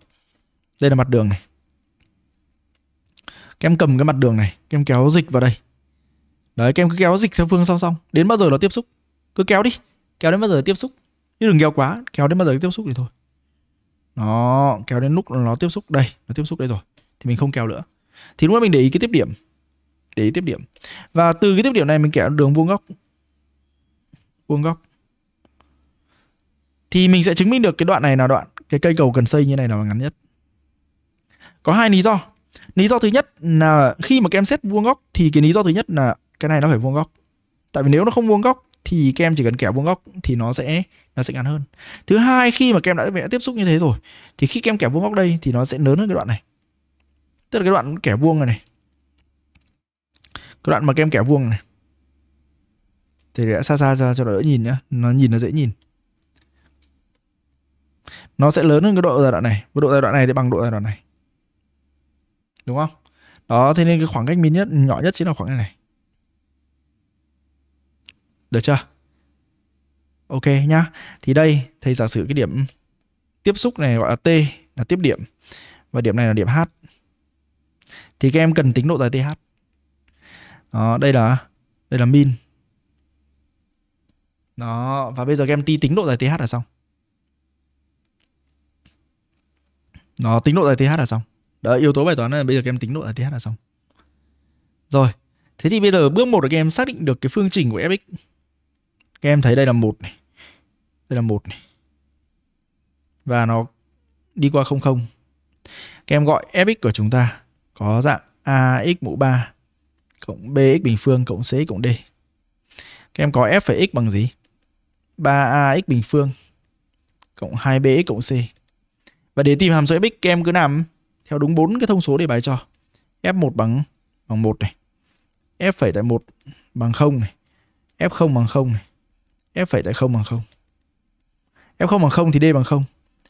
đây là mặt đường này các em cầm cái mặt đường này các em kéo dịch vào đây đấy các em cứ kéo dịch theo phương song song đến bao giờ nó tiếp xúc cứ kéo đi kéo đến bao giờ tiếp xúc chứ đừng kéo quá kéo đến bao giờ tiếp xúc thì thôi nó kéo đến lúc nó tiếp xúc đây nó tiếp xúc đây rồi thì mình không kéo nữa thì lúc đó mình để ý cái tiếp điểm để ý tiếp điểm và từ cái tiếp điểm này mình kẻ đường vuông góc vuông góc thì mình sẽ chứng minh được cái đoạn này là đoạn cái cây cầu cần xây như này là ngắn nhất có hai lý do lý do thứ nhất là khi mà các em xét vuông góc thì cái lý do thứ nhất là cái này nó phải vuông góc tại vì nếu nó không vuông góc thì các em chỉ cần kẻ vuông góc thì nó sẽ nó sẽ ngắn hơn thứ hai khi mà các em đã, đã tiếp xúc như thế rồi thì khi các em kẻ vuông góc đây thì nó sẽ lớn hơn cái đoạn này tức là cái đoạn kẻ vuông này này cái đoạn mà kem kẻ vuông này thì đã xa xa cho, cho nó đỡ nhìn nhá nó nhìn nó dễ nhìn nó sẽ lớn hơn cái độ giai đoạn này và độ giai đoạn này thì bằng độ giai đoạn này đúng không đó thế nên cái khoảng cách min nhất nhỏ nhất chính là khoảng cách này được chưa ok nhá thì đây thầy giả sử cái điểm tiếp xúc này gọi là t là tiếp điểm và điểm này là điểm h thì các em cần tính độ dài th đó, đây là đây là min đó và bây giờ các em đi tính độ dài th là xong đó tính độ dài th là xong đó yếu tố bài toán là bây giờ các em tính độ dài th là xong rồi thế thì bây giờ bước một là các em xác định được cái phương trình của fx các em thấy đây là một này đây là một này và nó đi qua không không các em gọi fx của chúng ta có dạng ax mũ 3 cộng bx bình phương cộng cx cộng d. Các em có f phải x bằng gì? 3ax bình phương cộng 2bx cộng c. Và để tìm hàm số fx các em cứ làm theo đúng bốn cái thông số để bài cho. f1 bằng bằng 1 này. f phẩy tại 1 bằng 0 này. f0 bằng 0 này. f phẩy tại 0 bằng 0. f0 bằng 0 thì d bằng 0.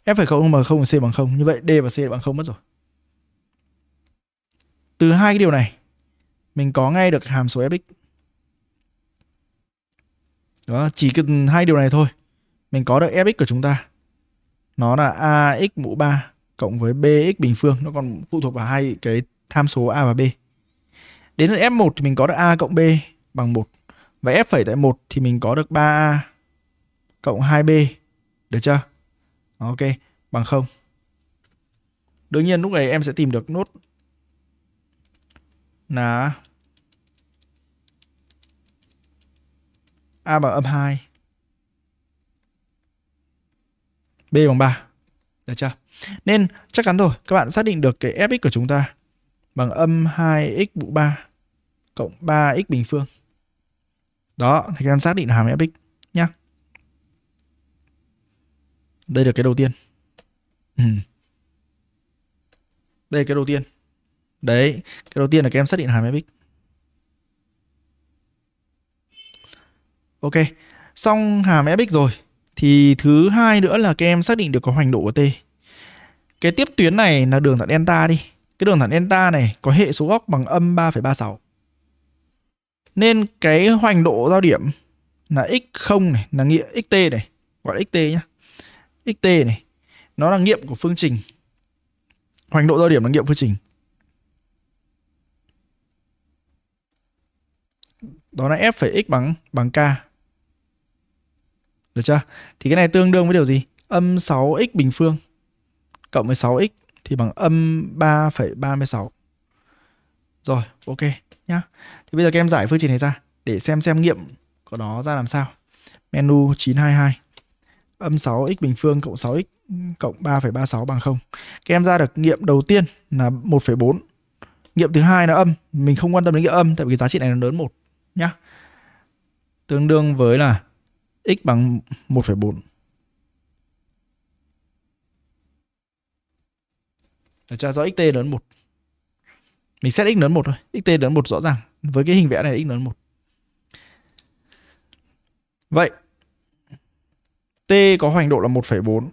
f phẩy 0 bằng 0 thì c bằng 0. Như vậy d và c bằng 0 mất rồi từ hai cái điều này mình có ngay được hàm số fx đó chỉ cần hai điều này thôi mình có được fx của chúng ta nó là ax mũ 3 cộng với bx bình phương nó còn phụ thuộc vào hai cái tham số a và b đến lượt f1 thì mình có được a cộng b bằng 1 và f phẩy tại 1 thì mình có được 3a cộng 2b được chưa ok bằng không đương nhiên lúc này em sẽ tìm được nốt là A bằng âm 2 B bằng 3 Được chưa? Nên chắc chắn rồi Các bạn xác định được cái Fx của chúng ta Bằng âm 2x mũ 3 Cộng 3x bình phương Đó, thì các em xác định hàm Fx nhá Đây được cái đầu tiên Đây là cái đầu tiên ừ. Đấy, cái đầu tiên là các em xác định hàm fx. Ok, xong hàm fx rồi thì thứ hai nữa là các em xác định được có hoành độ của t. Cái tiếp tuyến này là đường thẳng delta đi. Cái đường thẳng delta này có hệ số góc bằng âm 3,36. Nên cái hoành độ giao điểm là x0 này là nghĩa xt này, gọi là xt nhá. xt này nó là nghiệm của phương trình. Hoành độ giao điểm là nghiệm phương trình. đó là f phẩy x bằng bằng k. Được chưa? Thì cái này tương đương với điều gì? Âm 6x bình phương cộng với 6x thì bằng âm 3,36. Rồi, ok nhá. Thì bây giờ các em giải phương trình này ra để xem xem nghiệm của nó ra làm sao. Menu 922 âm 6x bình phương cộng 6x cộng 3,36 bằng 0. Các em ra được nghiệm đầu tiên là 1,4. Nghiệm thứ hai là âm, mình không quan tâm đến cái âm tại vì giá trị này nó lớn 1 nhá. Tương đương với là x bằng 1,4. Để cho rõ xt lớn 1. Mình xét x lớn 1 thôi. xt lớn 1 rõ ràng. Với cái hình vẽ này x lớn 1. Vậy t có hoành độ là 1,4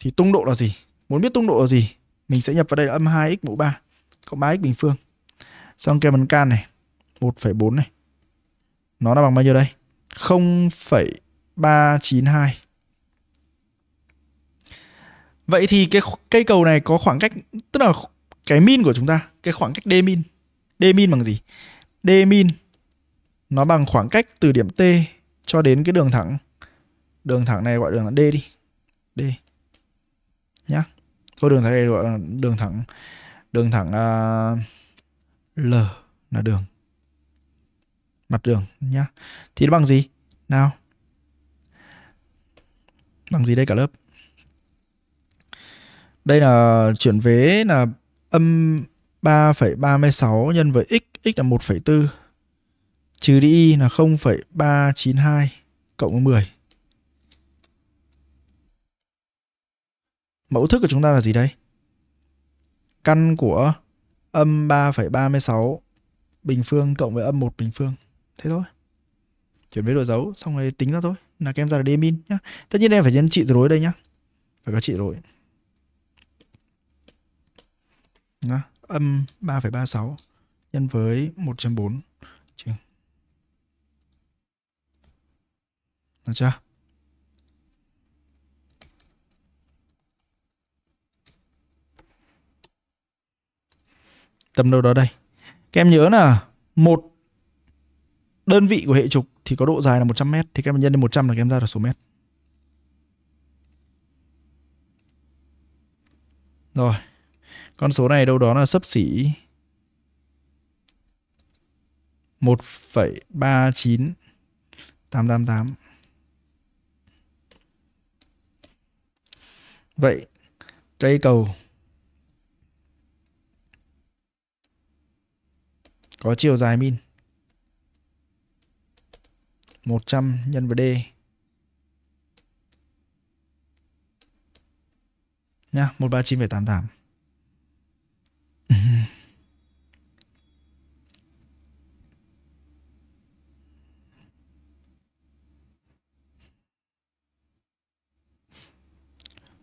thì tung độ là gì? Muốn biết tung độ là gì? Mình sẽ nhập vào đây là âm 2x mũ 3 cộng 3x bình phương. Xong kèm bằng can này 1,4 này nó là bằng bao nhiêu đây 0,392 Vậy thì cái cây cầu này có khoảng cách tức là cái min của chúng ta, cái khoảng cách d min. D min bằng gì? D min nó bằng khoảng cách từ điểm T cho đến cái đường thẳng. Đường thẳng này gọi đường là D đi. D. Nhá. Thôi đường thẳng này gọi là đường thẳng đường thẳng uh, L là đường mặt đường nhá. Thì nó bằng gì? Nào. Bằng gì đây cả lớp? Đây là chuyển vế là âm 3,36 nhân với x, x là 1,4. Trừ đi y là 0,392 cộng với 10. Mẫu thức của chúng ta là gì đây? Căn của âm 3,36 bình phương cộng với âm 1 bình phương thế thôi chuyển với độ dấu xong rồi tính ra thôi là các em ra là demin nhá tất nhiên em phải nhân trị rối đây nhá phải có trị rối Đó. âm 3,36 nhân với 1.4 trừ được chưa tầm đâu đó đây các em nhớ là một đơn vị của hệ trục thì có độ dài là 100 mét thì các em nhân lên 100 là các em ra được số mét. Rồi. Con số này đâu đó là sấp xỉ 1,39888. Vậy cây cầu có chiều dài min 100 nhân với D. Nha, 139,88. [laughs]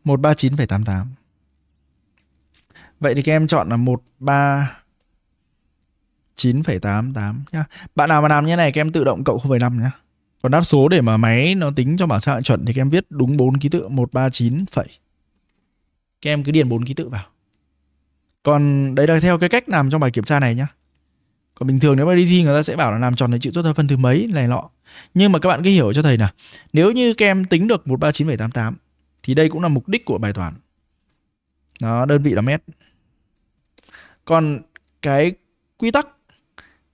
một ba chín phẩy tám tám vậy thì các em chọn là một ba chín tám tám nhá. Bạn nào mà làm như này các em tự động cộng không năm nhá. Còn đáp số để mà máy nó tính cho bảng xếp hạng chuẩn thì các em viết đúng 4 ký tự 139 phẩy. Các em cứ điền 4 ký tự vào. Còn đấy là theo cái cách làm trong bài kiểm tra này nhá. Còn bình thường nếu mà đi thi người ta sẽ bảo là làm tròn để chữ tốt hơn phân thứ mấy này lọ. Nhưng mà các bạn cứ hiểu cho thầy nè Nếu như các em tính được 139,88 thì đây cũng là mục đích của bài toán. Nó đơn vị là mét. Còn cái quy tắc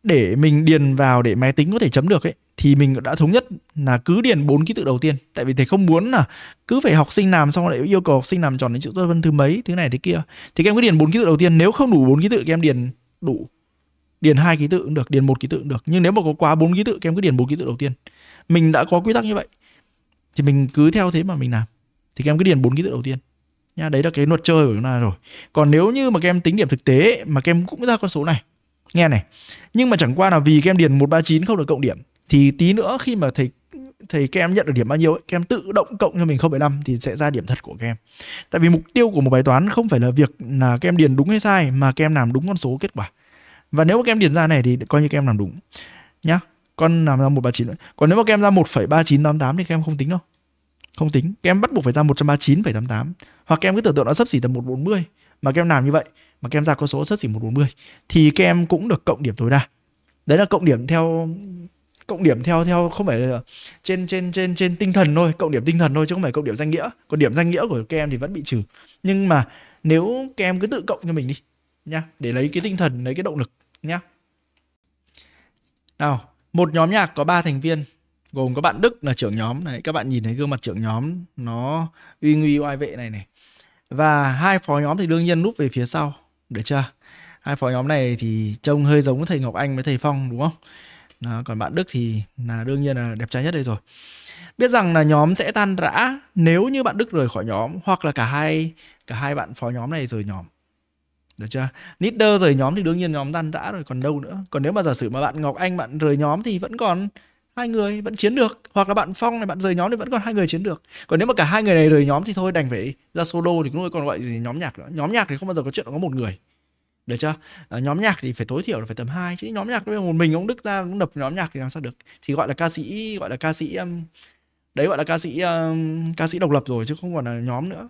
để mình điền vào để máy tính có thể chấm được ấy thì mình đã thống nhất là cứ điền bốn ký tự đầu tiên tại vì thầy không muốn là cứ phải học sinh làm xong lại yêu cầu học sinh làm tròn đến chữ phân thứ mấy thứ này thế kia thì các em cứ điền bốn ký tự đầu tiên nếu không đủ bốn ký tự các em điền đủ điền hai ký tự cũng được điền một ký tự cũng được nhưng nếu mà có quá bốn ký tự các em cứ điền bốn ký tự đầu tiên mình đã có quy tắc như vậy thì mình cứ theo thế mà mình làm thì các em cứ điền bốn ký tự đầu tiên nha đấy là cái luật chơi của chúng ta rồi còn nếu như mà các em tính điểm thực tế mà các em cũng ra con số này nghe này nhưng mà chẳng qua là vì các em điền 139 không được cộng điểm thì tí nữa khi mà thầy thầy các em nhận được điểm bao nhiêu ấy, các em tự động cộng cho mình 0,5 thì sẽ ra điểm thật của các em. Tại vì mục tiêu của một bài toán không phải là việc là các em điền đúng hay sai mà các em làm đúng con số kết quả. Và nếu mà các em điền ra này thì coi như các em làm đúng. Nhá. Con làm ra 139. Còn nếu mà các em ra 1,3988 thì các em không tính đâu. Không tính. Các em bắt buộc phải ra 139,88 hoặc các em cứ tưởng tượng nó sắp xỉ tầm 140 mà các em làm như vậy mà các em ra con số sắp xỉ 140 thì các em cũng được cộng điểm tối đa. Đấy là cộng điểm theo cộng điểm theo theo không phải là trên trên trên trên tinh thần thôi cộng điểm tinh thần thôi chứ không phải cộng điểm danh nghĩa còn điểm danh nghĩa của các em thì vẫn bị trừ nhưng mà nếu các em cứ tự cộng cho mình đi nhá để lấy cái tinh thần lấy cái động lực nhá nào một nhóm nhạc có 3 thành viên gồm có bạn Đức là trưởng nhóm này các bạn nhìn thấy gương mặt trưởng nhóm nó uy nghi oai vệ này này và hai phó nhóm thì đương nhiên núp về phía sau được chưa hai phó nhóm này thì trông hơi giống thầy Ngọc Anh với thầy Phong đúng không đó, còn bạn Đức thì là đương nhiên là đẹp trai nhất đây rồi. Biết rằng là nhóm sẽ tan rã nếu như bạn Đức rời khỏi nhóm hoặc là cả hai cả hai bạn phó nhóm này rời nhóm. Được chưa? Nidder rời nhóm thì đương nhiên nhóm tan rã rồi còn đâu nữa. Còn nếu mà giả sử mà bạn Ngọc Anh bạn rời nhóm thì vẫn còn hai người vẫn chiến được hoặc là bạn phong này bạn rời nhóm thì vẫn còn hai người chiến được còn nếu mà cả hai người này rời nhóm thì thôi đành phải ra solo thì cũng còn gọi gì nhóm nhạc nữa nhóm nhạc thì không bao giờ có chuyện có một người được chưa à, nhóm nhạc thì phải tối thiểu là phải tầm hai chứ nhóm nhạc một mình ông đức ra cũng đập nhóm nhạc thì làm sao được thì gọi là ca sĩ gọi là ca sĩ um, đấy gọi là ca sĩ um, ca sĩ độc lập rồi chứ không còn là nhóm nữa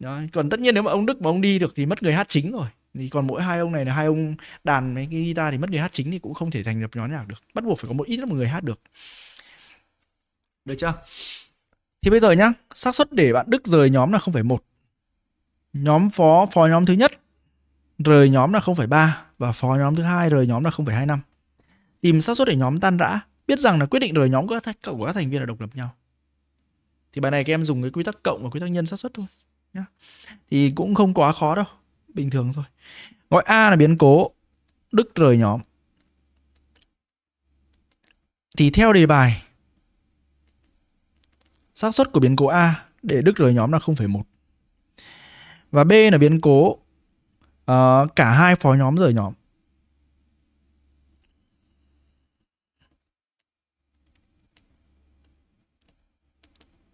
Đấy. còn tất nhiên nếu mà ông đức mà ông đi được thì mất người hát chính rồi thì còn mỗi hai ông này là hai ông đàn mấy cái guitar thì mất người hát chính thì cũng không thể thành lập nhóm nhạc được bắt buộc phải có một ít là một người hát được được chưa thì bây giờ nhá xác suất để bạn đức rời nhóm là không phải một nhóm phó phó nhóm thứ nhất rời nhóm là 0,3 và phó nhóm thứ hai rời nhóm là 0,25. Tìm xác suất để nhóm tan rã, biết rằng là quyết định rời nhóm của các, của các thành viên là độc lập nhau. Thì bài này các em dùng cái quy tắc cộng và quy tắc nhân xác suất thôi nhá. Thì cũng không quá khó đâu, bình thường thôi. Gọi A là biến cố Đức rời nhóm. Thì theo đề bài xác suất của biến cố A để Đức rời nhóm là 0,1. Và B là biến cố uh, cả hai phó nhóm rời nhóm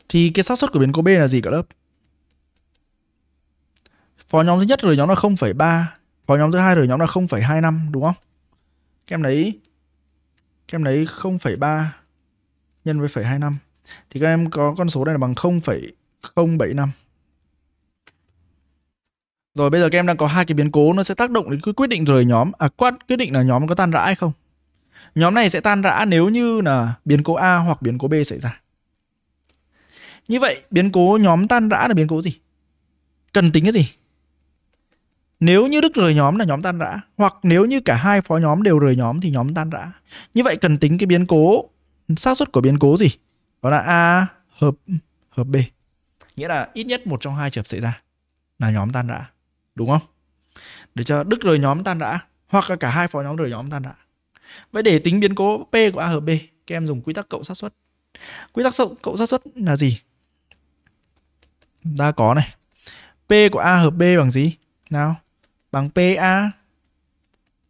thì cái xác suất của biến cố B là gì cả lớp? Phó nhóm thứ nhất rồi nhóm là 0,3, phó nhóm thứ hai rồi nhóm là 0,25 đúng không? Các em lấy các em lấy 0,3 nhân với 0,25 thì các em có con số này là bằng 0,075. Rồi bây giờ các em đang có hai cái biến cố nó sẽ tác động đến quyết định rời nhóm, à quyết quyết định là nhóm có tan rã hay không. Nhóm này sẽ tan rã nếu như là biến cố A hoặc biến cố B xảy ra. Như vậy biến cố nhóm tan rã là biến cố gì? Cần tính cái gì? Nếu như Đức rời nhóm là nhóm tan rã Hoặc nếu như cả hai phó nhóm đều rời nhóm thì nhóm tan rã Như vậy cần tính cái biến cố xác suất của biến cố gì? Đó là A hợp hợp B Nghĩa là ít nhất một trong hai trường hợp xảy ra Là nhóm tan rã đúng không? Để cho Đức rời nhóm tan rã hoặc là cả hai phó nhóm rời nhóm tan rã. Vậy để tính biến cố P của A hợp B, các em dùng quy tắc cộng xác suất. Quy tắc cộng xác suất là gì? Ta có này. P của A hợp B bằng gì? Nào, bằng PA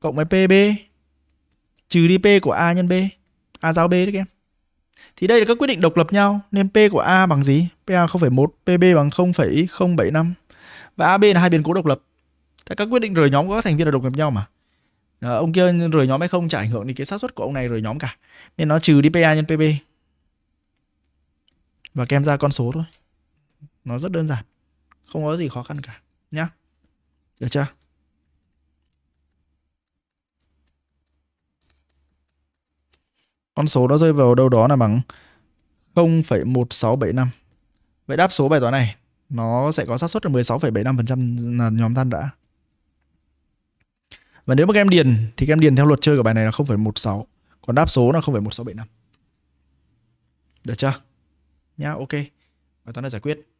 cộng với PB trừ đi P của A nhân B. A giao B đấy các em. Thì đây là các quyết định độc lập nhau nên P của A bằng gì? PA 0,1, PB bằng 0,075 và AB là hai biến cố độc lập các quyết định rời nhóm của các thành viên là độc lập nhau mà à, ông kia rời nhóm hay không chả ảnh hưởng đến cái xác suất của ông này rời nhóm cả nên nó trừ đi PA nhân PB và kem ra con số thôi nó rất đơn giản không có gì khó khăn cả nhá được chưa con số nó rơi vào đâu đó là bằng 0,1675 vậy đáp số bài toán này nó sẽ có xác suất là 16,75% là nhóm than đã. Và nếu mà các em điền thì các em điền theo luật chơi của bài này là 0,16, còn đáp số là 0,1675. Được chưa? Nhá, ok. Bài toán đã giải quyết.